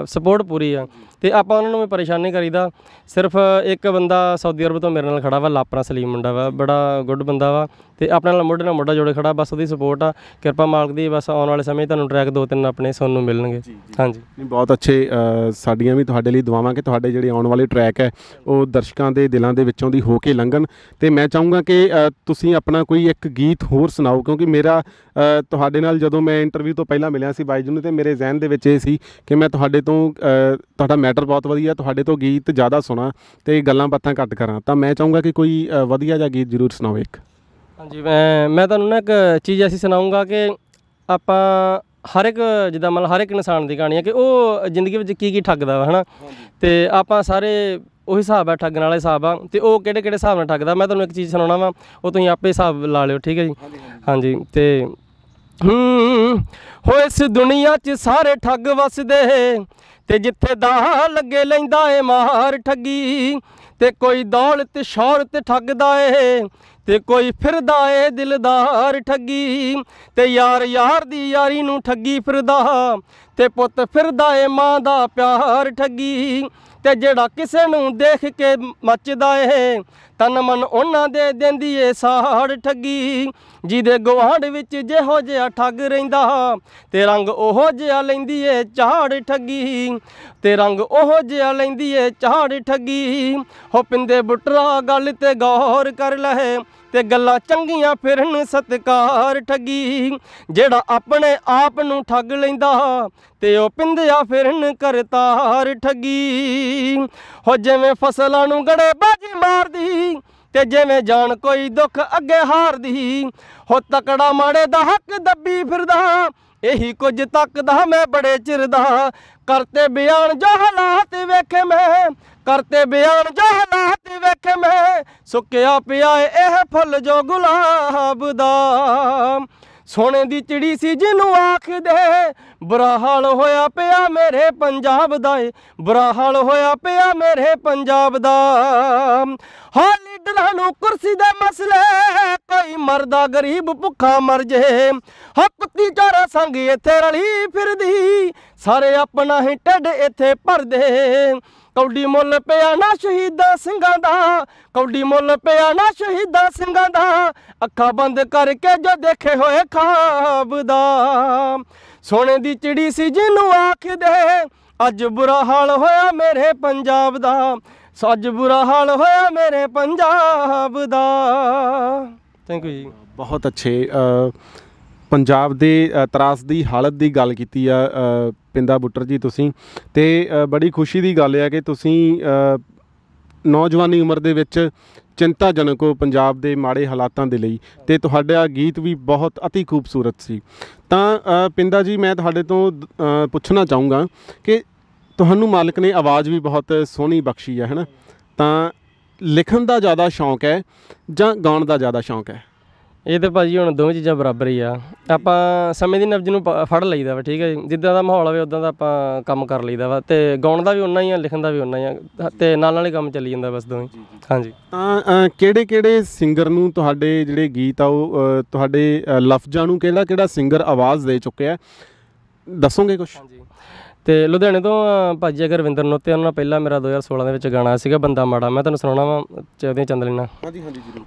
ਸਪੋਰਟ ਪੂਰੀ ਆ ਤੇ ਆਪਾਂ ਉਹਨਾਂ ਨੂੰ ਵੀ ਪਰੇਸ਼ਾਨ ਨਹੀਂ ਕਰੀਦਾ ਸਿਰਫ ਇੱਕ ਬੰਦਾ ਸਾਊਦੀ ਅਰਬ ਤੋਂ ਮੇਰੇ ਨਾਲ ਖੜਾ ਵਾ ਲਾਪਰਾ ਸਲੀਮ ਮੁੰਡਾ ਵਾ ਬੜਾ ਗੁੱਡ ਬੰਦਾ ਵਾ ਤੇ ਆਪਣੇ ਨਾਲ ਮੋਢੇ ਨਾਲ ਮੋਢਾ ਜੋੜੇ ਖੜਾ ਬਸ ਉਹਦੀ ਸਪੋਰਟ ਆ ਕਿਰਪਾ ਮਾਲਕ ਦੀ ਬਸ ਆਉਣ ਵਾਲੇ ਸਮੇਂ ਤੁਹਾਨੂੰ ਟਰੈਕ ਦੋ ਤਿੰਨ ਆਪਣੇ ਸੁਣਨ ਨੂੰ ਮਿਲਣਗੇ ਹਾਂਜੀ ਨਹੀਂ ਬਹੁਤ ਅੱਛੇ ਸਾਡੀਆਂ ਵੀ ਤੁਹਾਡੇ ਲਈ ਦੁਆਵਾਂ ਕਿ ਤੁਹਾਡੇ ਜਿਹੜੇ ਆਉਣ ਵਾਲੇ ਟਰੈਕ ਹੈ ਉਹ ਦਰਸ਼ਕਾਂ ਦੇ ਦਿਲਾਂ ਦੇ ਵਿੱਚੋਂ ਦੀ ਹੋ ਕੇ ਲੰਘਣ ਤੇ ਮੈਂ ਚਾਹੂੰਗਾ ਕਿ ਤੁਸੀਂ ਆਪਣਾ ਕੋਈ ਇੱਕ ਗੀਤ ਹੋਰ ਸੁਣਾਓ ਕਿਉਂਕਿ ਮੇਰਾ ਤੁਹਾਡੇ ਨਾਲ ਜਦੋਂ ਮੈਂ ਇੰਟਰਵਿਊ ਤੋਂ ਪਹਿਲਾਂ ਮਿਲਿਆ ਸੀ ਬਾਈ ਜੀ ਨੂੰ ਤੇ ਮੇਰੇ ਜ਼ਿਹਨ ਦੇ ਵਿੱਚ ਇਹ ਸੀ ਕਿ ਮੈਂ ਤੁਹਾਡੇ ਤੋਂ ਤੁਹਾਡਾ ਮੈਟਰ ਬਹੁਤ ਵਧੀਆ ਤੁਹਾਡੇ ਤੋਂ ਗੀਤ ਜ਼ਿਆਦਾ ਸੁਣਾ ਤੇ ਗੱਲਾਂ ਬਾਤਾਂ ਘੱਟ ਕਰਾਂ ਤਾਂ ਮੈਂ ਚਾਹੂੰਗਾ ਕਿ ਕੋਈ ਵਧੀਆ ਜਿਹਾ ਗੀਤ ਜ਼ਰੂਰ ਸੁਣਾਓ ਇੱਕ ਹਾਂਜੀ ਮੈਂ ਮੈਂ ਤੁਹਾਨੂੰ ਨਾ ਇੱਕ ਚੀਜ਼ ਐਸੀ ਸੁਣਾਉਂਗਾ ਕਿ ਆਪਾਂ ਹਰ ਇੱਕ ਜਿੱਦਾਂ ਮਤਲਬ ਹਰ ਇੱਕ ਇਨਸਾਨ ਦੀ ਕਹਾਣੀ ਹੈ ਕਿ ਉਹ ਜ਼ਿੰਦਗੀ ਵਿੱਚ ਕੀ ਕੀ ਠੱਗਦਾ ਵਾ ਹਨਾ ਤੇ ਆਪਾਂ ਸਾਰੇ ਉਹ ਹਿਸਾਬ ਆ ਠੱਗਣ ਵਾਲੇ ਹਿਸਾਬ ਆ ਤੇ ਉਹ ਕਿਹੜੇ ਕਿਹੜੇ ਹਿਸਾਬ ਨਾਲ ਠੱਗਦਾ ਮੈਂ ਤੁਹਾਨੂੰ ਇੱਕ ਚੀਜ਼ ਸੁਣਾਉਣਾ ਵਾ ਉਹ ਤੁਸੀਂ ਆਪੇ ਹਿਸਾਬ ਲਾ ਲਿਓ ਠੀਕ ਹੈ ਜੀ ਹਾਂਜੀ ਤੇ ਹੂੰ ਹੋ ਇਸ ਦੁਨੀਆ 'ਚ ਸਾਰੇ ਠੱਗ ਵਸਦੇ ਤੇ ਜਿੱਥੇ ਦਾ ਲੱਗੇ ਲੈਂਦਾ ਏ ਮਾਰ ਠੱਗੀ ਤੇ ਕੋਈ ਦੌਲਤ ਸ਼ੌਹਰਤ ਠੱਗਦਾ ਏ ਤੇ ਕੋਈ ਫਿਰਦਾ ਏ ਦਿਲਦਾਰ ਠੱਗੀ ਤੇ ਯਾਰ ਯਾਰ ਦੀ ਯਾਰੀ ਨੂੰ ਠੱਗੀ ਫਿਰਦਾ ਤੇ ਪੁੱਤ ਫਿਰਦਾ ਏ ਮਾਂ ਦਾ ਪਿਆਰ ਠੱਗੀ ਤੇ ਜਿਹੜਾ ਕਿਸੇ ਨੂੰ ਦੇਖ ਕੇ ਮੱਚਦਾ ਏ ਤਨ ਮਨ ਉਹਨਾਂ ਦੇ ਦਿੰਦੀ ਏ ਸਾੜ ਠੱਗੀ ਜਿਹਦੇ ਗਵਾਂਡ ਵਿੱਚ ਜਿਹੋ ਜਿਹਾ ਠੱਗ ਰਹਿੰਦਾ ਤੇ ਰੰਗ ਉਹੋ ਜਿਹਾ ਲੈਂਦੀ ਏ ਝਾੜ ਠੱਗੀ ਤੇ ਰੰਗ ਉਹੋ ਜਿਹਾ ਲੈਂਦੀ ਏ ਝਾੜ ਠੱਗੀ ਹੋ ਪਿੰਦੇ ਬੁੱਟਰਾ ਗੱਲ ਤੇ ਗੌਰ ਕਰ ਲਹੇ ਤੇ ਗੱਲਾਂ ਚੰਗੀਆਂ ਫਿਰਨ ਸਤਕਾਰ ਠੱਗੀ ਜਿਹੜਾ ਆਪਣੇ ਆਪ ਨੂੰ ਠੱਗ ਲੈਂਦਾ ਤੇ ਉਹ ਪਿੰਦਿਆ ਫਿਰਨ ਕਰਤਾਰ ਠੱਗੀ ਹੋ ਜਿਵੇਂ ਫਸਲਾਂ ਨੂੰ ਗੜੇ ਬਾਜੀ ਮਾਰਦੀ ਤੇ ਜਿਵੇਂ ਜਾਣ ਕੋਈ ਦੁੱਖ ਅੱਗੇ ਹਾਰਦੀ ਹੋ ਤਕੜਾ ਮਾੜੇ ਦਾ ਹੱਕ ਦੱਬੀ ਫਿਰਦਾ ਇਹੀ ਕੁਝ ਤੱਕਦਾ ਮੈਂ ਬੜੇ ਚਿਰ ਦਾ ਕਰਤੇ ਬਿਆਨ ਜੋ ਹਾਲਾਤ ਵੇਖੇ ਮੈਂ ਕਰਤੇ ਬਿਆਨ ਜਹਲਾਤ ਵੇਖ ਮੈਂ ਸੁੱਕਿਆ ਪਿਆ ਇਹ ਫੁੱਲ ਜੋ ਗੁਲਾਬ ਦਾ ਸੋਨੇ ਦੀ ਚਿੜੀ ਸੀ ਜਿਹਨੂੰ ਆਖਦੇ ਬਰਾਹਲ ਹਾਲ ਹੋਇਆ ਪਿਆ ਮੇਰੇ ਪੰਜਾਬ ਦਾ ਏ ਹਾਲ ਹੋਇਆ ਪਿਆ ਮੇਰੇ ਪੰਜਾਬ ਦਾ ਹਾ ਲੀਡਰਾਂ ਨੂੰ ਕੁਰਸੀ ਦੇ ਮਸਲੇ ਕੋਈ ਮਰਦਾ ਗਰੀਬ ਭੁੱਖਾ ਮਰ ਜੇ ਹੱਕ ਦੀ ਚਾਰਾ ਸੰਗ ਇੱਥੇ ਰਲੀ ਫਿਰਦੀ ਸਾਰੇ ਆਪਣਾ ਹੀ ਢਿੱਡ ਇੱਥੇ ਭਰਦੇ ਕੌਡੀ ਮੁੱਲ ਪਿਆ ਨਾ ਸ਼ਹੀਦਾਂ ਸਿੰਘਾਂ ਦਾ ਕੌਡੀ ਮੁੱਲ ਪਿਆ ਨਾ ਸ਼ਹੀਦਾਂ ਸਿੰਘਾਂ ਦਾ ਅੱਖਾਂ ਬੰਦ ਕਰਕੇ ਜੋ ਦੇਖੇ ਹੋਏ ਖਾਬ ਦਾ ਸੋਨੇ ਦੀ ਚਿੜੀ ਸੀ ਜਿਹਨੂੰ ਦੇ ਅੱਜ ਬੁਰਾ ਹਾਲ ਹੋਇਆ ਮੇਰੇ ਪੰਜਾਬ ਦਾ ਸੱਜ ਬੁਰਾ ਹਾਲ ਹੋਇਆ ਮੇਰੇ ਪੰਜਾਬ ਦਾ ਥੈਂਕ ਯੂ ਜੀ ਬਹੁਤ ਅੱਛੇ ਪੰਜਾਬ ਦੇ ਤਰਾਸ ਦੀ ਹਾਲਤ ਦੀ ਗੱਲ ਕੀਤੀ ਆ ਪਿੰਦਾ ਬੁੱਟਰ ਜੀ ਤੁਸੀਂ ਤੇ ਬੜੀ ਖੁਸ਼ੀ ਦੀ ਗੱਲ ਹੈ ਕਿ ਤੁਸੀਂ ਨੌਜਵਾਨੀ ਉਮਰ ਦੇ ਵਿੱਚ ਚਿੰਤਾਜਨਕ ਹੋ ਪੰਜਾਬ ਦੇ ਮਾੜੇ ਹਾਲਾਤਾਂ ਦੇ ਲਈ ਤੇ ਤੁਹਾਡਾ ਗੀਤ ਵੀ ਬਹੁਤ ਅਤੀ ਖੂਬਸੂਰਤ ਸੀ ਤਾਂ ਪਿੰਦਾ ਜੀ ਮੈਂ ਤੁਹਾਡੇ ਤੋਂ ਪੁੱਛਣਾ ਚਾਹੂੰਗਾ ਕਿ ਤੁਹਾਨੂੰ ਮਾਲਕ ਨੇ ਆਵਾਜ਼ ਵੀ ਬਹੁਤ ਸੋਹਣੀ ਬਖਸ਼ੀ ਹੈ ਹਨਾ ਤਾਂ ਲਿਖਣ ਦਾ ਜ਼ਿਆਦਾ ਸ਼ੌਂਕ ਹੈ ਜਾਂ ਗਾਉਣ ਦਾ ਜ਼ਿਆਦਾ ਸ਼ੌਂਕ ਹੈ ਇਹ ਤੇ ਭਾਜੀ ਹੁਣ ਦੋਵੇਂ ਚੀਜ਼ਾਂ ਬਰਾਬਰ ਹੀ ਆ ਆਪਾਂ ਸਮੇਂ ਦੀ ਨਬਜ ਨੂੰ ਫੜ ਲਈਦਾ ਵਾ ਠੀਕ ਹੈ ਜੀ ਜਿੱਦਾਂ ਦਾ ਮਾਹੌਲ ਹੋਵੇ ਉਦਾਂ ਦਾ ਆਪਾਂ ਕੰਮ ਕਰ ਲਈਦਾ ਵਾ ਤੇ ਗਾਉਣ ਦਾ ਵੀ ਉਨਾ ਹੀ ਆ ਲਿਖਣ ਦਾ ਵੀ ਉਨਾ ਹੀ ਆ ਤੇ ਨਾਲ ਨਾਲ ਹੀ ਕੰਮ ਚੱਲੀ ਜਾਂਦਾ ਬਸ ਦੋਵੇਂ ਹਾਂਜੀ ਤਾਂ ਕਿਹੜੇ ਕਿਹੜੇ ਸਿੰਗਰ ਨੂੰ ਤੁਹਾਡੇ ਜਿਹੜੇ ਗੀਤ ਆ ਉਹ ਤੁਹਾਡੇ ਲਫ਼ਜ਼ਾਂ ਨੂੰ ਕਿਹੜਾ ਕਿਹੜਾ ਸਿੰਗਰ ਆਵਾਜ਼ ਦੇ ਚੁੱਕਿਆ ਹੈ? ਦੱਸੋਗੇ ਕੁਝ ਹਾਂਜੀ ਤੇ ਲੁਧਿਆਣੇ ਤੋਂ ਭਾਜੀ ਅਗਰ ਰਵਿੰਦਰ ਨੋਤੇ ਉਹਨਾਂ ਨਾਲ ਪਹਿਲਾਂ ਮੇਰਾ 2016 ਦੇ ਵਿੱਚ ਗਾਣਾ ਸੀਗਾ ਬੰਦਾ ਮਾੜਾ ਮੈਂ ਤੁਹਾਨੂੰ ਸੁਣਾਉਣਾ ਵਾ ਚੌਧਰੀ ਚੰਦਲੀਨਾ ਹਾਂਜੀ ਹਾਂਜੀ ਜੀ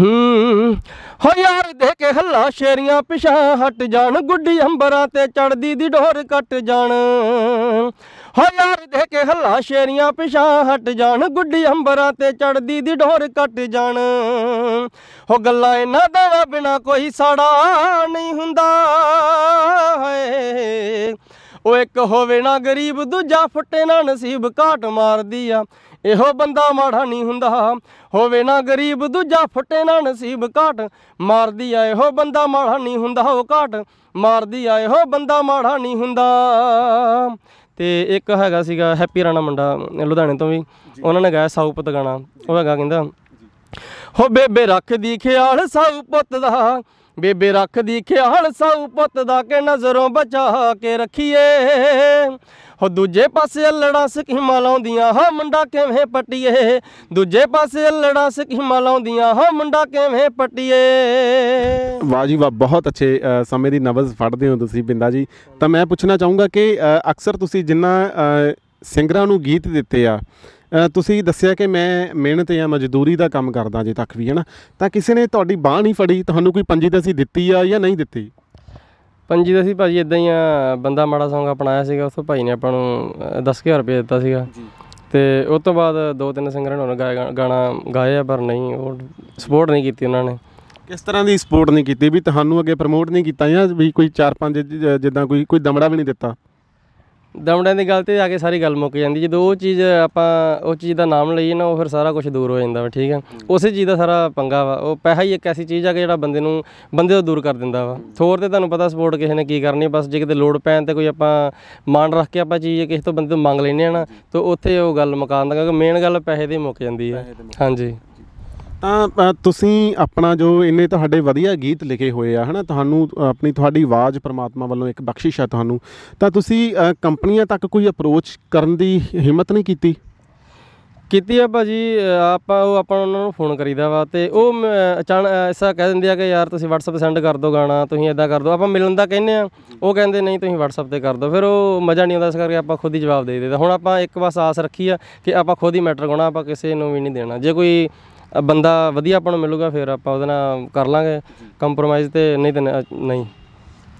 ਹੋ ਯਾਰ ਦੇ ਕੇ ਹੱਲਾ ਸ਼ੇਰੀਆਂ ਪਿਛਾ ਹਟ ਜਾਣ ਗੁੱਡੀ ਅੰਬਰਾਂ ਤੇ ਚੜਦੀ ਦੀ ਢੋਰ ਕੱਟ ਜਾਣ ਹੋ ਯਾਰ ਦੇ ਕੇ ਹੱਲਾ ਸ਼ੇਰੀਆਂ ਪਿਛਾ ਹਟ ਜਾਣ ਗੁੱਡੀ ਅੰਬਰਾਂ ਤੇ ਚੜਦੀ ਦੀ ਢੋਰ ਕੱਟ ਜਾਣ ਹੋ ਗੱਲਾਂ ਇਹਨਾਂ ਦਾ ਬਿਨਾ ਕੋਈ ਸਾੜਾ ਨਹੀਂ ਹੁੰਦਾ ਓਏ ਇੱਕ ਹੋਵੇ ਨਾ ਗਰੀਬ ਦੂਜਾ ਫਟੇ ਨਾ ਨਸੀਬ ਘਾਟ ਮਾਰਦੀ ਆ ਇਹੋ ਬੰਦਾ ਮਾੜਾ ਨਹੀਂ ਹੁੰਦਾ ਹੋਵੇ ਨਾ ਗਰੀਬ ਦੂਜਾ ਫਟੇ ਨਾ ਨਸੀਬ ਘਾਟ ਮਾਰਦੀ ਆ ਇਹੋ ਬੰਦਾ ਮਾੜਾ ਨਹੀਂ ਹੁੰਦਾ ਉਹ ਘਾਟ ਮਾਰਦੀ ਆ ਇਹੋ ਬੰਦਾ ਮਾੜਾ ਨਹੀਂ ਹੁੰਦਾ ਤੇ ਇੱਕ ਹੈਗਾ ਸੀਗਾ ਹੈਪੀ ਰਾਣਾ ਮੁੰਡਾ ਲੁਧਿਆਣੇ ਤੋਂ ਵੀ ਉਹਨਾਂ ਨੇ ਗਾਇਆ ਸਾਊ ਪੁੱਤ ਗਾਣਾ ਉਹ ਹੈਗਾ ਕਹਿੰਦਾ ਹੋ ਬੇਬੇ ਰੱਖ ਦੀ ਖਿਆਲ ਸਾਊ ਪੁੱਤ ਦਾ ਬੇਬੇ ਰੱਖ ਦੀ ਖਿਆਲ ਸਾਉ ਪੁੱਤ ਦਾ ਕੇ ਨਜ਼ਰੋਂ ਬਚਾ ਕੇ ਰੱਖੀਏ ਹੋ ਦੂਜੇ ਪਾਸੇ ਲੜਾ ਸਕੀਮਾਂ ਲਾਉਂਦੀਆਂ ਹਾਂ ਮੁੰਡਾ ਕਿਵੇਂ ਪਟੀਏ ਦੂਜੇ ਪਾਸੇ ਲੜਾ ਸਕੀਮਾਂ ਲਾਉਂਦੀਆਂ ਹਾਂ ਮੁੰਡਾ ਕਿਵੇਂ ਪਟੀਏ ਵਾਹ ਜੀ ਵਾਹ ਬਹੁਤ ਅੱਛੇ ਸਮੇਂ ਦੀ ਨਵਜ਼ ਫੜਦੇ ਹੋ ਤੁਸੀਂ ਬਿੰਦਾ ਜੀ ਤਾਂ ਮੈਂ ਪੁੱਛਣਾ ਚਾਹੂੰਗਾ ਕਿ ਅਕਸਰ ਤੁਸੀਂ ਜਿੰਨਾ ਸਿੰਗਰਾਂ ਨੂੰ ਗੀਤ ਦਿੱਤੇ ਆ ਤੁਸੀਂ ਦੱਸਿਆ ਕਿ ਮੈਂ ਮਿਹਨਤ ਜਾਂ ਮਜ਼ਦੂਰੀ ਦਾ ਕੰਮ ਕਰਦਾ ਜੇ ਤੱਕ ਵੀ ਹੈ ਨਾ ਤਾਂ ਕਿਸੇ ਨੇ ਤੁਹਾਡੀ ਬਾਹ ਨਹੀਂ ਫੜੀ ਤੁਹਾਨੂੰ ਕੋਈ ਪੰਜੀ ਦਸੀ ਦਿੱਤੀ ਆ ਜਾਂ ਨਹੀਂ ਦਿੱਤੀ ਪੰਜੀ ਦਸੀ ਭਾਜੀ ਇਦਾਂ ਹੀ ਆ ਬੰਦਾ ਮਾੜਾ ਸੌਂਗ ਆਪਣਾਇਆ ਸੀਗਾ ਉਸ ਤੋਂ ਭਾਈ ਨੇ ਆਪਾਂ ਨੂੰ 10000 ਰੁਪਏ ਦਿੱਤਾ ਸੀਗਾ ਤੇ ਉਸ ਤੋਂ ਬਾਅਦ ਦੋ ਤਿੰਨ ਸਿੰਗਰ ਨੇ ਗਾਣਾ ਗਾਇਆ ਪਰ ਨਹੀਂ ਉਹ ਸਪੋਰਟ ਨਹੀਂ ਕੀਤੀ ਉਹਨਾਂ ਨੇ ਕਿਸ ਤਰ੍ਹਾਂ ਦੀ ਸਪੋਰਟ ਨਹੀਂ ਕੀਤੀ ਵੀ ਤੁਹਾਨੂੰ ਅੱਗੇ ਪ੍ਰਮੋਟ ਨਹੀਂ ਕੀਤਾ ਜਾਂ ਵੀ ਕੋਈ 4-5 ਜਿੱਦਾਂ ਕੋਈ ਕੋਈ ਦਮੜਾ ਵੀ ਨਹੀਂ ਦਿੱਤਾ ਦਮੜਿਆਂ ਦੀ ਗੱਲ ਤੇ ਆ ਕੇ ਸਾਰੀ ਗੱਲ ਮੁੱਕ ਜਾਂਦੀ ਜਦੋਂ ਉਹ ਚੀਜ਼ ਆਪਾਂ ਉਹ ਚੀਜ਼ ਦਾ ਨਾਮ ਲਈਏ ਨਾ ਉਹ ਫਿਰ ਸਾਰਾ ਕੁਝ ਦੂਰ ਹੋ ਜਾਂਦਾ ਵਾ ਠੀਕ ਹੈ ਉਸੇ ਚੀਜ਼ ਦਾ ਸਾਰਾ ਪੰਗਾ ਵਾ ਉਹ ਪੈਸਾ ਹੀ ਇੱਕ ਐਸੀ ਚੀਜ਼ ਆ ਕਿ ਜਿਹੜਾ ਬੰਦੇ ਨੂੰ ਬੰਦੇ ਤੋਂ ਦੂਰ ਕਰ ਦਿੰਦਾ ਵਾ ਥੋਰ ਤੇ ਤੁਹਾਨੂੰ ਪਤਾ ਸਪੋਰਟ ਕਿਸੇ ਨੇ ਕੀ ਕਰਨੀ ਬਸ ਜੇ ਕਿਤੇ ਲੋੜ ਪੈਣ ਤੇ ਕੋਈ ਆਪਾਂ ਮਾਨ ਰੱਖ ਕੇ ਆਪਾਂ ਚੀਜ਼ ਕਿਸੇ ਤੋਂ ਬੰਦੇ ਤੋਂ ਮੰਗ ਲੈਨੇ ਆ ਨਾ ਤਾਂ ਉੱਥੇ ਉਹ ਗੱਲ ਦਾ ਕਿਉਂਕਿ ਮੇਨ ਗੱਲ ਪੈਸੇ ਦੀ ਮੁੱਕ ਜਾਂਦੀ ਹੈ ਹਾਂਜੀ ਤਾਂ ਤੁਸੀਂ ਆਪਣਾ ਜੋ ਇੰਨੇ ਤੁਹਾਡੇ ਵਧੀਆ ਗੀਤ ਲਿਖੇ ਹੋਏ ਆ ਹਨਾ ਤੁਹਾਨੂੰ ਆਪਣੀ ਤੁਹਾਡੀ ਆਵਾਜ਼ ਪਰਮਾਤਮਾ ਵੱਲੋਂ ਇੱਕ ਬਖਸ਼ਿਸ਼ ਆ ਤੁਹਾਨੂੰ ਤਾਂ ਤੁਸੀਂ ਕੰਪਨੀਆਂ ਤੱਕ ਕੋਈ ਅਪਰੋਚ ਕਰਨ ਦੀ ਹਿੰਮਤ ਨਹੀਂ ਕੀਤੀ ਕੀਤੀ ਆ ਭਾਜੀ ਆਪਾਂ ਉਹ ਆਪਾਂ ਉਹਨਾਂ ਨੂੰ ਫੋਨ ਕਰੀਦਾ ਵਾ ਤੇ ਉਹ ਅਚਾਨਕ ਐਸਾ ਕਹਿ ਦਿੰਦੇ ਆ ਕਿ ਯਾਰ ਤੁਸੀਂ WhatsApp ਸੈਂਡ ਕਰ ਦਿਓ ਗਾਣਾ ਤੁਸੀਂ ਐਦਾਂ ਕਰ ਦਿਓ ਆਪਾਂ ਮਿਲਣ ਦਾ ਕਹਿੰਦੇ ਆ ਉਹ ਕਹਿੰਦੇ ਨਹੀਂ ਤੁਸੀਂ WhatsApp ਤੇ ਕਰ ਦਿਓ ਫਿਰ ਉਹ ਮਜ਼ਾ ਨਹੀਂ ਆਉਂਦਾ ਇਸ ਕਰਕੇ ਆਪਾਂ ਖੁਦ ਹੀ ਜਵਾਬ ਦੇ ਦਿੰਦੇ ਹੁਣ ਆਪਾਂ ਇੱਕ ਵਾਰ ਆਸ ਰੱਖੀ ਆ ਕਿ ਆਪਾਂ ਖੁਦ ਹੀ ਮੈਟਰ ਗੋਣਾ ਆਪਾਂ ਕਿਸੇ ਨੂੰ ਵੀ ਨਹੀਂ ਦੇਣਾ ਜੇ ਕੋਈ ਬੰਦਾ ਵਧੀਆ ਆਪਾਂ ਨੂੰ ਮਿਲੂਗਾ ਫਿਰ ਆਪਾਂ ਉਹਦੇ ਨਾਲ ਕਰ ਲਾਂਗੇ ਕੰਪਰੋਮਾਈਜ਼ ਤੇ ਨਹੀਂ ਤੇ ਨਹੀਂ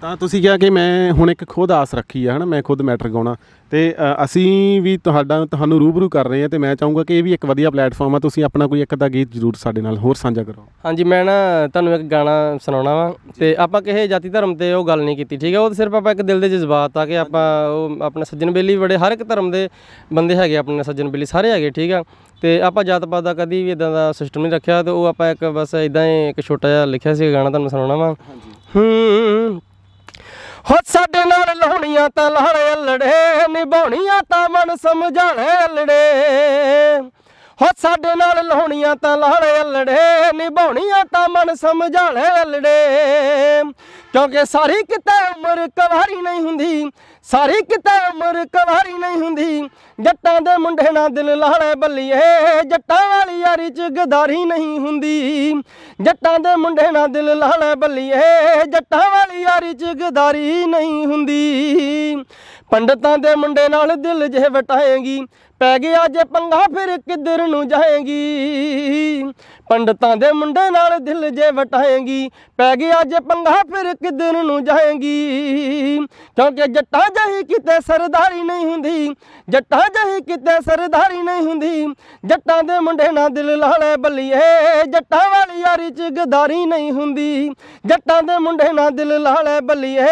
ਤਾਂ ਤੁਸੀਂ ਕਿਹਾ ਕਿ ਮੈਂ ਹੁਣ ਇੱਕ ਖੁਦ ਆਸ ਰੱਖੀ ਆ ਹਨਾ ਮੈਂ ਖੁਦ ਮੈਟਰ ਗਾਉਣਾ ਤੇ ਅਸੀਂ ਵੀ ਤੁਹਾਡਾ ਤੁਹਾਨੂੰ ਰੂਬਰੂ ਕਰ ਰਹੇ ਹਾਂ ਤੇ ਮੈਂ ਚਾਹੂੰਗਾ ਕਿ ਇਹ ਵੀ ਇੱਕ ਵਧੀਆ ਪਲੇਟਫਾਰਮ ਆ ਤੁਸੀਂ ਆਪਣਾ ਕੋਈ ਇੱਕ ਦਾ ਗੀਤ ਜ਼ਰੂਰ ਸਾਡੇ ਨਾਲ ਹੋਰ ਸਾਂਝਾ ਕਰੋ ਹਾਂਜੀ ਮੈਂ ਨਾ ਤੁਹਾਨੂੰ ਇੱਕ ਗਾਣਾ ਸੁਣਾਉਣਾ ਵਾ ਤੇ ਆਪਾਂ ਕਿਸੇ ਜਾਤੀ ਧਰਮ ਤੇ ਉਹ ਗੱਲ ਨਹੀਂ ਕੀਤੀ ਠੀਕ ਹੈ ਉਹ ਸਿਰਫ ਆਪਾਂ ਇੱਕ ਦਿਲ ਦੇ ਜਜ਼ਬਾਤ ਆ ਕਿ ਆਪਾਂ ਉਹ ਆਪਣੇ ਸੱਜਣ ਬੇਲੀ ਬੜੇ ਹਰ ਇੱਕ ਧਰਮ ਦੇ ਬੰਦੇ ਹੈਗੇ ਆਪਣੇ ਸੱਜਣ ਬੇਲੀ ਸਾਰੇ ਹੈਗੇ ਠੀਕ ਆ ਤੇ ਆਪਾਂ ਜਾਤ ਪਾਤ ਦਾ ਕਦੀ ਵੀ ਇਦਾਂ ਦਾ ਸਿਸਟਮ ਨਹੀਂ ਰੱਖਿਆ ਤੇ ਉਹ ਆਪਾਂ ਇੱਕ ਬਸ ਇਦਾਂ ਹੀ ਇੱਕ ਛੋਟਾ ਜਿਹਾ ਲਿਖਿਆ ਸੀ ਗਾਣਾ ਤੁਹਾਨੂੰ ਸੁਣਾਉਣਾ ਵਾ ਹੂੰ ਹੋ ਸਾਡੇ ਨਾਲ ਲਹਣੀਆਂ ਤਾਂ ਲਹੜੇ ਅਲੜੇ ਨਿਭਾਉਣੀਆਂ ਤਾਂ ਮਨ ਸਮਝਾਣੇ ਅਲੜੇ ਹੋ ਸਾਡੇ ਨਾਲ ਲਹਣੀਆਂ ਤਾਂ ਲਹੜੇ ਅਲੜੇ ਨਿਭਾਉਣੀਆਂ ਤਾਂ ਮਨ ਸਮਝਾਣੇ ਅਲੜੇ ਕਿਉਂਕਿ ਸਾਰੀ ਕਿਤੇ ਉਮਰ ਕਵਾਰੀ ਨਹੀਂ ਹੁੰਦੀ ਸਾਰੀ ਕਿਤੇ ਉਮਰ ਕਵਾਰੀ ਨਹੀਂ ਹੁੰਦੀ ਜੱਟਾਂ ਦੇ ਮੁੰਡੇ ਨਾਲ ਦਿਲ ਲਾੜੇ ਬੱਲੀਏ ਜੱਟਾਂ ਵਾਲੀ ਯਾਰੀ ਚ ਗਦਾਰੀ ਨਹੀਂ ਹੁੰਦੀ ਜੱਟਾਂ ਦੇ ਮੁੰਡੇ ਨਾਲ ਦਿਲ ਲਾੜੇ ਬੱਲੀਏ ਜੱਟਾਂ ਵਾਲੀ ਯਾਰੀ ਚ ਗਦਾਰੀ ਨਹੀਂ ਹੁੰਦੀ ਪੰਡਤਾਂ ਦੇ ਮੁੰਡੇ ਨਾਲ ਦਿਲ ਜੇ ਵਟਾਏਗੀ ਪੈ ਗਿਆ ਜੇ ਪੰਗਾ ਫਿਰ ਕਿੱਧਰ ਨੂੰ ਜਾਏਗੀ ਪੰਡਤਾਂ ਦੇ ਮੁੰਡੇ ਨਾਲ ਦਿਲ ਜੇ ਵਟਾਏਗੀ ਪੈ ਗਿਆ ਜੇ ਪੰਗਾ ਫਿਰ ਕਿਦਨ ਨੂੰ ਜਾਏਗੀ ਕਿਉਂਕਿ ਜੱਟਾਂ ਜਹੀ ਕਿਤੇ ਸਰਦਾਰੀ ਨਹੀਂ ਹੁੰਦੀ ਜੱਟਾਂ ਜਹੀ ਕਿਤੇ ਸਰਦਾਰੀ ਨਹੀਂ ਹੁੰਦੀ ਜੱਟਾਂ ਦੇ ਮੁੰਡੇ ਨਾਲ ਦਿਲ ਲਾਲੇ ਬੱਲੀਏ ਜੱਟਾਂ ਵਾਲੀ ਯਾਰੀ ਚ ਗਦਾਰੀ ਨਹੀਂ ਹੁੰਦੀ ਜੱਟਾਂ ਦੇ ਮੁੰਡੇ ਨਾਲ ਦਿਲ ਲਾਲੇ ਬੱਲੀਏ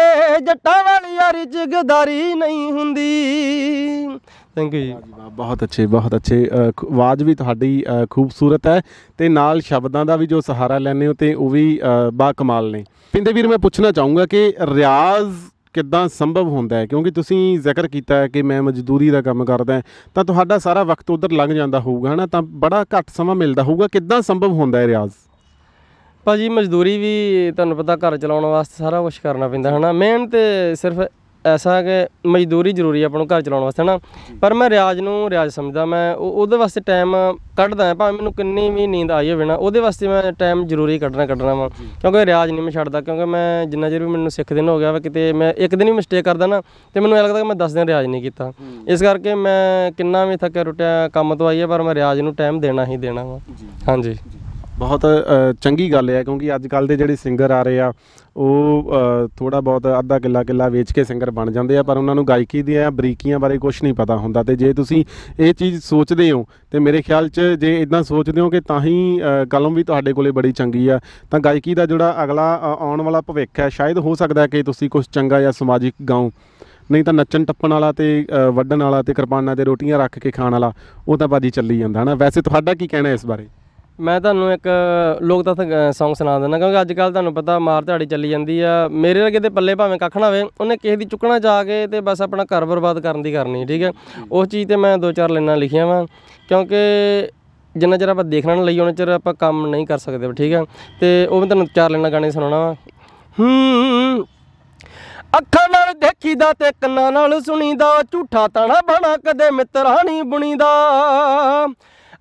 ਜੱਟਾਂ ਵਾਲੀ ਯਾਰੀ ਚ ਗਦਾਰੀ ਨਹੀਂ ਹੁੰਦੀ ਥੈਂਕ ਯੂ ਜੀ ਬਹੁਤ ਅੱਛੇ ਬਹੁਤ ਅੱਛੇ ਆਵਾਜ਼ ਵੀ ਤੁਹਾਡੀ ਖੂਬਸੂਰਤ ਹੈ ਤੇ ਨਾਲ ਸ਼ਬਦਾਂ ਦਾ ਵੀ ਜੋ ਸਹਾਰਾ ਲੈਨੇ ਹੋ ਤੇ ਉਹ ਵੀ ਬਾ ਕਮਾਲ ਨੇ ਪਿੰਦੇ ਵੀਰ ਮੈਂ ਪੁੱਛਣਾ ਚਾਹੂੰਗਾ ਕਿ ਰਿਆਜ਼ ਕਿੱਦਾਂ ਸੰਭਵ ਹੁੰਦਾ ਹੈ ਕਿਉਂਕਿ ਤੁਸੀਂ ਜ਼ਿਕਰ ਕੀਤਾ ਹੈ ਕਿ ਮੈਂ ਮਜ਼ਦੂਰੀ ਦਾ ਕੰਮ ਕਰਦਾ ਤਾਂ ਤੁਹਾਡਾ ਸਾਰਾ ਵਕਤ ਉਧਰ ਲੰਘ ਜਾਂਦਾ ਹੋਊਗਾ ਹਨਾ ਤਾਂ ਬੜਾ ਘੱਟ ਸਮਾਂ ਮਿਲਦਾ ਹੋਊਗਾ ਕਿੱਦਾਂ ਸੰਭਵ ਹੁੰਦਾ ਹੈ ਰਿਆਜ਼ ਭਾਜੀ ਮਜ਼ਦੂਰੀ ਵੀ ਤੁਹਾਨੂੰ ਪਤਾ ਘਰ ਚਲਾਉਣ ਵਾਸਤੇ ਸਾਰਾ ਕੁਝ ਕਰਨਾ ਪੈਂਦਾ ਹਨਾ ਮਿਹਨਤ ਸਿਰਫ ਐਸਾ ਕਿ ਮਜ਼ਦੂਰੀ ਜ਼ਰੂਰੀ ਆਪਾਂ ਨੂੰ ਘਰ ਚਲਾਉਣ ਵਾਸਤੇ ਹਨਾ ਪਰ ਮੈਂ ਰਿਆਜ਼ ਨੂੰ ਰਿਆਜ਼ ਸਮਝਦਾ ਮੈਂ ਉਹਦੇ ਵਾਸਤੇ ਟਾਈਮ ਕੱਢਦਾ ਭਾਵੇਂ ਮੈਨੂੰ ਕਿੰਨੀ ਵੀ ਨੀਂਦ ਆਈ ਹੋਵੇ ਨਾ ਉਹਦੇ ਵਾਸਤੇ ਮੈਂ ਟਾਈਮ ਜ਼ਰੂਰੀ ਕੱਢਣਾ ਕੱਢਣਾ ਵਾ ਕਿਉਂਕਿ ਰਿਆਜ਼ ਨਹੀਂ ਮੈਂ ਛੱਡਦਾ ਕਿਉਂਕਿ ਮੈਂ ਜਿੰਨਾ ਚਿਰ ਵੀ ਮੈਨੂੰ ਸਿੱਖ ਦਿਨ ਹੋ ਗਿਆ ਵਾ ਕਿਤੇ ਮੈਂ ਇੱਕ ਦਿਨ ਵੀ ਮਿਸਟੇਕ ਕਰਦਾ ਨਾ ਤੇ ਮੈਨੂੰ ਲੱਗਦਾ ਕਿ ਮੈਂ 10 ਦਿਨ ਰਿਆਜ਼ ਨਹੀਂ ਕੀਤਾ ਇਸ ਕਰਕੇ ਮੈਂ ਕਿੰਨਾ ਵੀ ਥੱਕਿਆ ਰੁੱਟਿਆ ਕੰਮ ਤੋਂ ਆਈਏ ਪਰ ਮੈਂ ਰਿਆਜ਼ ਨੂੰ ਟਾਈਮ ਦੇਣਾ ਹੀ ਦੇਣਾ ਵਾ ਹਾਂਜੀ ਬਹੁਤ ਚੰਗੀ ਗੱਲ ਹੈ ਕਿਉਂਕਿ ਅੱਜ ਕੱਲ ਦੇ ਜਿਹੜੇ ਸਿੰਗਰ ਆ ਰਹੇ ਆ ਉਹ ਥੋੜਾ ਬਹੁਤ ਅੱਧਾ ਕਿੱਲਾ ਕਿੱਲਾ ਵੇਚ ਕੇ ਸਿੰਗਰ ਬਣ ਜਾਂਦੇ ਆ ਪਰ ਉਹਨਾਂ ਨੂੰ ਗਾਇਕੀ ਦੀਆਂ ਬਰੀਕੀਆਂ ਬਾਰੇ ਕੁਝ ਨਹੀਂ ਪਤਾ ਹੁੰਦਾ ਤੇ ਜੇ ਤੁਸੀਂ ਇਹ ਚੀਜ਼ ਸੋਚਦੇ ਹੋ ਤੇ ਮੇਰੇ ਖਿਆਲ 'ਚ ਜੇ ਇਦਾਂ ਸੋਚਦੇ ਹੋ ਕਿ ਤਾਂ ਹੀ ਕਲਮ ਵੀ ਤੁਹਾਡੇ ਕੋਲੇ ਬੜੀ ਚੰਗੀ ਆ ਤਾਂ ਗਾਇਕੀ ਦਾ ਜਿਹੜਾ ਅਗਲਾ ਆਉਣ ਵਾਲਾ ਭਵਿੱਖ ਹੈ ਸ਼ਾਇਦ ਹੋ ਸਕਦਾ ਹੈ ਕਿ ਤੁਸੀਂ ਕੁਝ ਚੰਗਾ ਜਾਂ ਸਮਾਜਿਕ ਗਾਉ ਨਹੀਂ ਤਾਂ ਨੱਚਣ ਟੱਪਣ ਵਾਲਾ ਤੇ ਵੱਡਣ ਵਾਲਾ ਤੇ ਕਿਰਪਾਨਾਂ ਤੇ ਰੋਟੀਆਂ ਰੱਖ ਕੇ ਖਾਣ ਵਾਲਾ ਉਹ ਤਾਂ ਬਾਜੀ ਚੱਲੀ ਜਾਂਦਾ ਹਨਾ ਵੈਸੇ ਤੁਹਾਡਾ ਕੀ ਕਹਿਣਾ ਇਸ ਬਾਰੇ ਮੈਂ ਤੁਹਾਨੂੰ ਇੱਕ ਲੋਕ ਦਾ ਸੌਂਗ ਸੁਣਾ ਦਿੰਦਾ ਕਿਉਂਕਿ ਅੱਜ ਕੱਲ ਤੁਹਾਨੂੰ ਪਤਾ ਮਾਰ ਤੁਹਾਡੀ ਚੱਲੀ ਜਾਂਦੀ ਆ ਮੇਰੇ ਵਰਗੇ ਦੇ ਪੱਲੇ ਭਾਵੇਂ ਕੱਖ ਨਾ ਹੋਵੇ ਉਹਨੇ ਕਿਸੇ ਦੀ ਚੁੱਕਣਾ ਜਾ ਕੇ ਤੇ ਬਸ ਆਪਣਾ ਘਰ ਬਰਬਾਦ ਕਰਨ ਦੀ ਕਰਨੀ ਠੀਕ ਹੈ ਉਸ ਚੀਜ਼ ਤੇ ਮੈਂ ਦੋ ਚਾਰ ਲਾਈਨਾਂ ਲਿਖੀਆਂ ਵਾਂ ਕਿਉਂਕਿ ਜਿੰਨਾ ਚਿਰ ਆਪਾਂ ਦੇਖਣਾ ਲਈ ਉਹਨਾਂ ਚਿਰ ਆਪਾਂ ਕੰਮ ਨਹੀਂ ਕਰ ਸਕਦੇ ਠੀਕ ਹੈ ਤੇ ਉਹ ਮੈਂ ਤੁਹਾਨੂੰ ਚਾਰ ਲਾਈਨਾਂ ਗਾਣੇ ਸੁਣਾਉਣਾ ਵਾਂ ਹੂੰ ਅੱਖਾਂ ਨਾਲ ਦੇਖੀਦਾ ਤੇ ਕੰਨਾਂ ਨਾਲ ਸੁਣੀਦਾ ਝੂਠਾ ਤਾਣਾ ਬਣਾ ਕਦੇ ਮਿੱਤਰਾਂ ਨਹੀਂ ਬੁਣੀਦਾ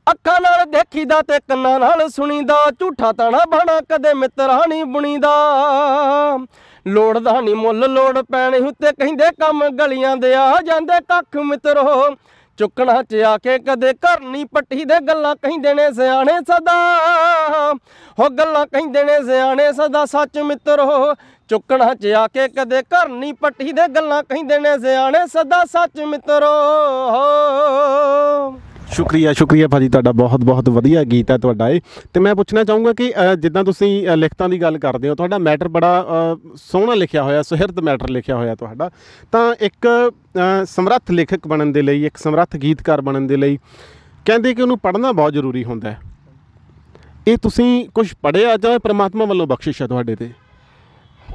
ਅੱਖਾਂ ਨਾਲ ਦੇਖੀਦਾ ਤੇ ਕੰਨਾਂ ਨਾਲ ਸੁਣੀਦਾ ਝੂਠਾ ਤਾਣਾ ਬਣਾ ਕਦੇ ਮਿੱਤਰਾਂ ਨਹੀਂ ਬੁਣੀਦਾ ਲੋੜਦਾ ਨਹੀਂ ਮੁੱਲ ਲੋੜ ਪੈਣੀ ਉੱਤੇ ਕਹਿੰਦੇ ਕੰਮ ਗਲੀਆਂ ਦੇ ਆ ਜਾਂਦੇ ਕੱਖ ਮਿੱਤਰੋ ਚੁੱਕਣਾ ਚ ਆ ਕੇ ਕਦੇ ਘਰ ਨਹੀਂ ਪੱਟੀ ਦੇ ਗੱਲਾਂ ਕਹਿੰਦੇ ਨੇ ਸਿਆਣੇ ਸਦਾ ਹੋ ਗੱਲਾਂ ਕਹਿੰਦੇ ਨੇ ਸਿਆਣੇ ਸਦਾ ਸੱਚ ਮਿੱਤਰੋ ਚੁੱਕਣਾ ਚ ਆ ਕੇ ਕਦੇ ਘਰ ਨਹੀਂ ਪੱਟੀ ਦੇ ਗੱਲਾਂ ਕਹਿੰਦੇ ਨੇ ਸਿਆਣੇ ਸਦਾ ਸੱਚ ਮਿੱਤਰੋ ਸ਼ੁਕਰੀਆ ਸ਼ੁਕਰੀਆ ਭਾਜੀ ਤੁਹਾਡਾ ਬਹੁਤ ਬਹੁਤ ਵਧੀਆ ਗੀਤ ਹੈ ਤੁਹਾਡਾ ਇਹ ਤੇ ਮੈਂ ਪੁੱਛਣਾ ਚਾਹੂੰਗਾ ਕਿ ਜਿੱਦਾਂ ਤੁਸੀਂ ਲਿਖਤਾਂ ਦੀ ਗੱਲ ਕਰਦੇ ਹੋ ਤੁਹਾਡਾ ਮੈਟਰ ਬੜਾ ਸੋਹਣਾ ਲਿਖਿਆ ਹੋਇਆ ਸੁਹਿਰਦ ਮੈਟਰ ਲਿਖਿਆ ਹੋਇਆ ਤੁਹਾਡਾ ਤਾਂ ਇੱਕ ਸਮਰੱਥ ਲੇਖਕ ਬਣਨ ਦੇ ਲਈ ਇੱਕ ਸਮਰੱਥ ਗੀਤਕਾਰ ਬਣਨ ਦੇ ਲਈ ਕਹਿੰਦੇ ਕਿ ਉਹਨੂੰ ਪੜ੍ਹਨਾ ਬਹੁਤ ਜ਼ਰੂਰੀ ਹੁੰਦਾ ਹੈ ਇਹ ਤੁਸੀਂ ਕੁਝ ਪੜਿਆ ਜਾਂ ਪਰਮਾਤਮਾ ਵੱਲੋਂ ਬਖਸ਼ਿਸ਼ ਹੈ ਤੁਹਾਡੇ ਤੇ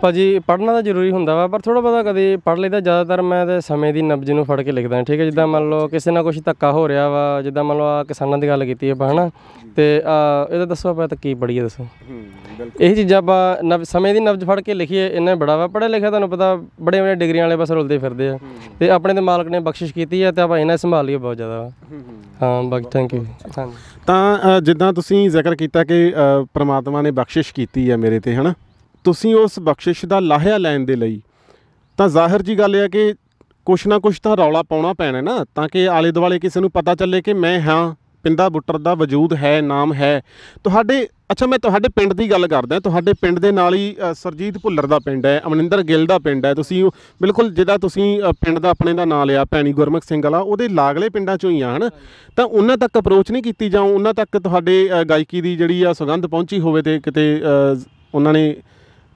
ਭਾਜੀ ਪੜ੍ਹਨਾ ਤਾਂ ਜ਼ਰੂਰੀ ਹੁੰਦਾ ਵਾ ਪਰ ਥੋੜਾ ਬਹੁਤਾ ਕਦੇ ਪੜ੍ਹ ਲਈਦਾ ਜ਼ਿਆਦਾਤਰ ਮੈਂ ਤੇ ਸਮੇਂ ਦੀ ਨਬਜ ਨੂੰ ਫੜ ਕੇ ਲਿਖਦਾ ਠੀਕ ਹੈ ਜਿੱਦਾਂ ਮੰਨ ਲਓ ਕਿਸੇ ਨਾਲ ਕੁਝ ਧੱਕਾ ਹੋ ਰਿਹਾ ਵਾ ਜਿੱਦਾਂ ਮੰਨ ਲਓ ਆ ਕਿਸਾਨਾਂ ਦੀ ਗੱਲ ਕੀਤੀ ਹੈ ਹਨਾ ਤੇ ਆ ਇਹਦਾ ਦੱਸੋ ਆਪਾਂ ਤਾਂ ਕੀ ਪੜੀਏ ਦੱਸੋ ਇਹ ਚੀਜ਼ਾਂ ਨਬ ਸਮੇਂ ਦੀ ਨਬਜ ਫੜ ਕੇ ਲਿਖੀਏ ਇੰਨੇ ਬੜਾ ਵਾ ਪੜੇ ਲਿਖਿਆ ਤੁਹਾਨੂੰ ਪਤਾ ਬੜੇ ਬੜੇ ਡਿਗਰੀਆਂ ਵਾਲੇ ਬਸ ਰੁਲਦੇ ਫਿਰਦੇ ਆ ਤੇ ਆਪਣੇ ਤੇ ਮਾਲਕ ਨੇ ਬਖਸ਼ਿਸ਼ ਕੀਤੀ ਹੈ ਤੇ ਆਪਾਂ ਇਹਨਾਂ ਸੰਭਾਲ ਲਈਏ ਬਹੁਤ ਜ਼ਿਆਦਾ ਹਾਂ ਬਾਕੀ ਥੈਂਕ ਯੂ ਤਾਂ ਜਿੱਦਾਂ ਤੁਸੀਂ ਜ਼ਿਕਰ ਕੀਤਾ ਕਿ ਪ੍ਰਮਾਤਮਾ ਨੇ ਬਖਸ਼ਿਸ਼ ਕੀਤੀ ਆ ਮੇਰੇ ਤੇ ਹਨਾ ਤੁਸੀਂ ਉਸ ਬਖਸ਼ਿਸ਼ ਦਾ ਲਾਹਿਆ ਲੈਣ ਦੇ ਲਈ ਤਾਂ ਜ਼ਾਹਿਰ ਜੀ ਗੱਲ ਹੈ ਕਿ ਕੁਛ ਨਾ ਕੁਛ ਤਾਂ ਰੌਲਾ ਪਾਉਣਾ ਪੈਣਾ ਨਾ ਤਾਂ ਕਿ ਆਲੇ ਦੁਆਲੇ ਕਿਸੇ ਨੂੰ ਪਤਾ ਚੱਲੇ ਕਿ ਮੈਂ ਹਾਂ ਪਿੰਡਾ ਬੁੱਟਰ ਦਾ ਵਜੂਦ ਹੈ ਨਾਮ ਹੈ ਤੁਹਾਡੇ ਅੱਛਾ ਮੈਂ ਤੁਹਾਡੇ ਪਿੰਡ ਦੀ ਗੱਲ ਕਰਦਾ ਤੁਹਾਡੇ ਪਿੰਡ ਦੇ ਨਾਲ ਹੀ ਸਰਜੀਤ ਭੁੱਲਰ ਦਾ ਪਿੰਡ ਹੈ ਅਮਨਿੰਦਰ ਗਿੱਲ ਦਾ ਪਿੰਡ ਹੈ ਤੁਸੀਂ ਬਿਲਕੁਲ ਜਿਹਦਾ ਤੁਸੀਂ ਪਿੰਡ ਦਾ ਆਪਣੇ ਦਾ ਨਾਂ ਲਿਆ ਪੈਣੀ ਗੁਰਮਖ ਸਿੰਘ ਵਾਲਾ ਉਹਦੇ ਲਾਗਲੇ ਪਿੰਡਾਂ ਚੋਂ ਹੀ ਆ ਹਨ ਤਾਂ ਉਹਨਾਂ ਤੱਕ ਅਪਰੋਚ ਨਹੀਂ ਕੀਤੀ ਜਾਂ ਉਹਨਾਂ ਤੱਕ ਤੁਹਾਡੇ ਗਾਇਕੀ ਦੀ ਜਿਹੜੀ ਆ ਸੁਗੰਧ ਪਹੁੰਚੀ ਹੋਵੇ ਤੇ ਕਿਤੇ ਉਹਨਾਂ ਨੇ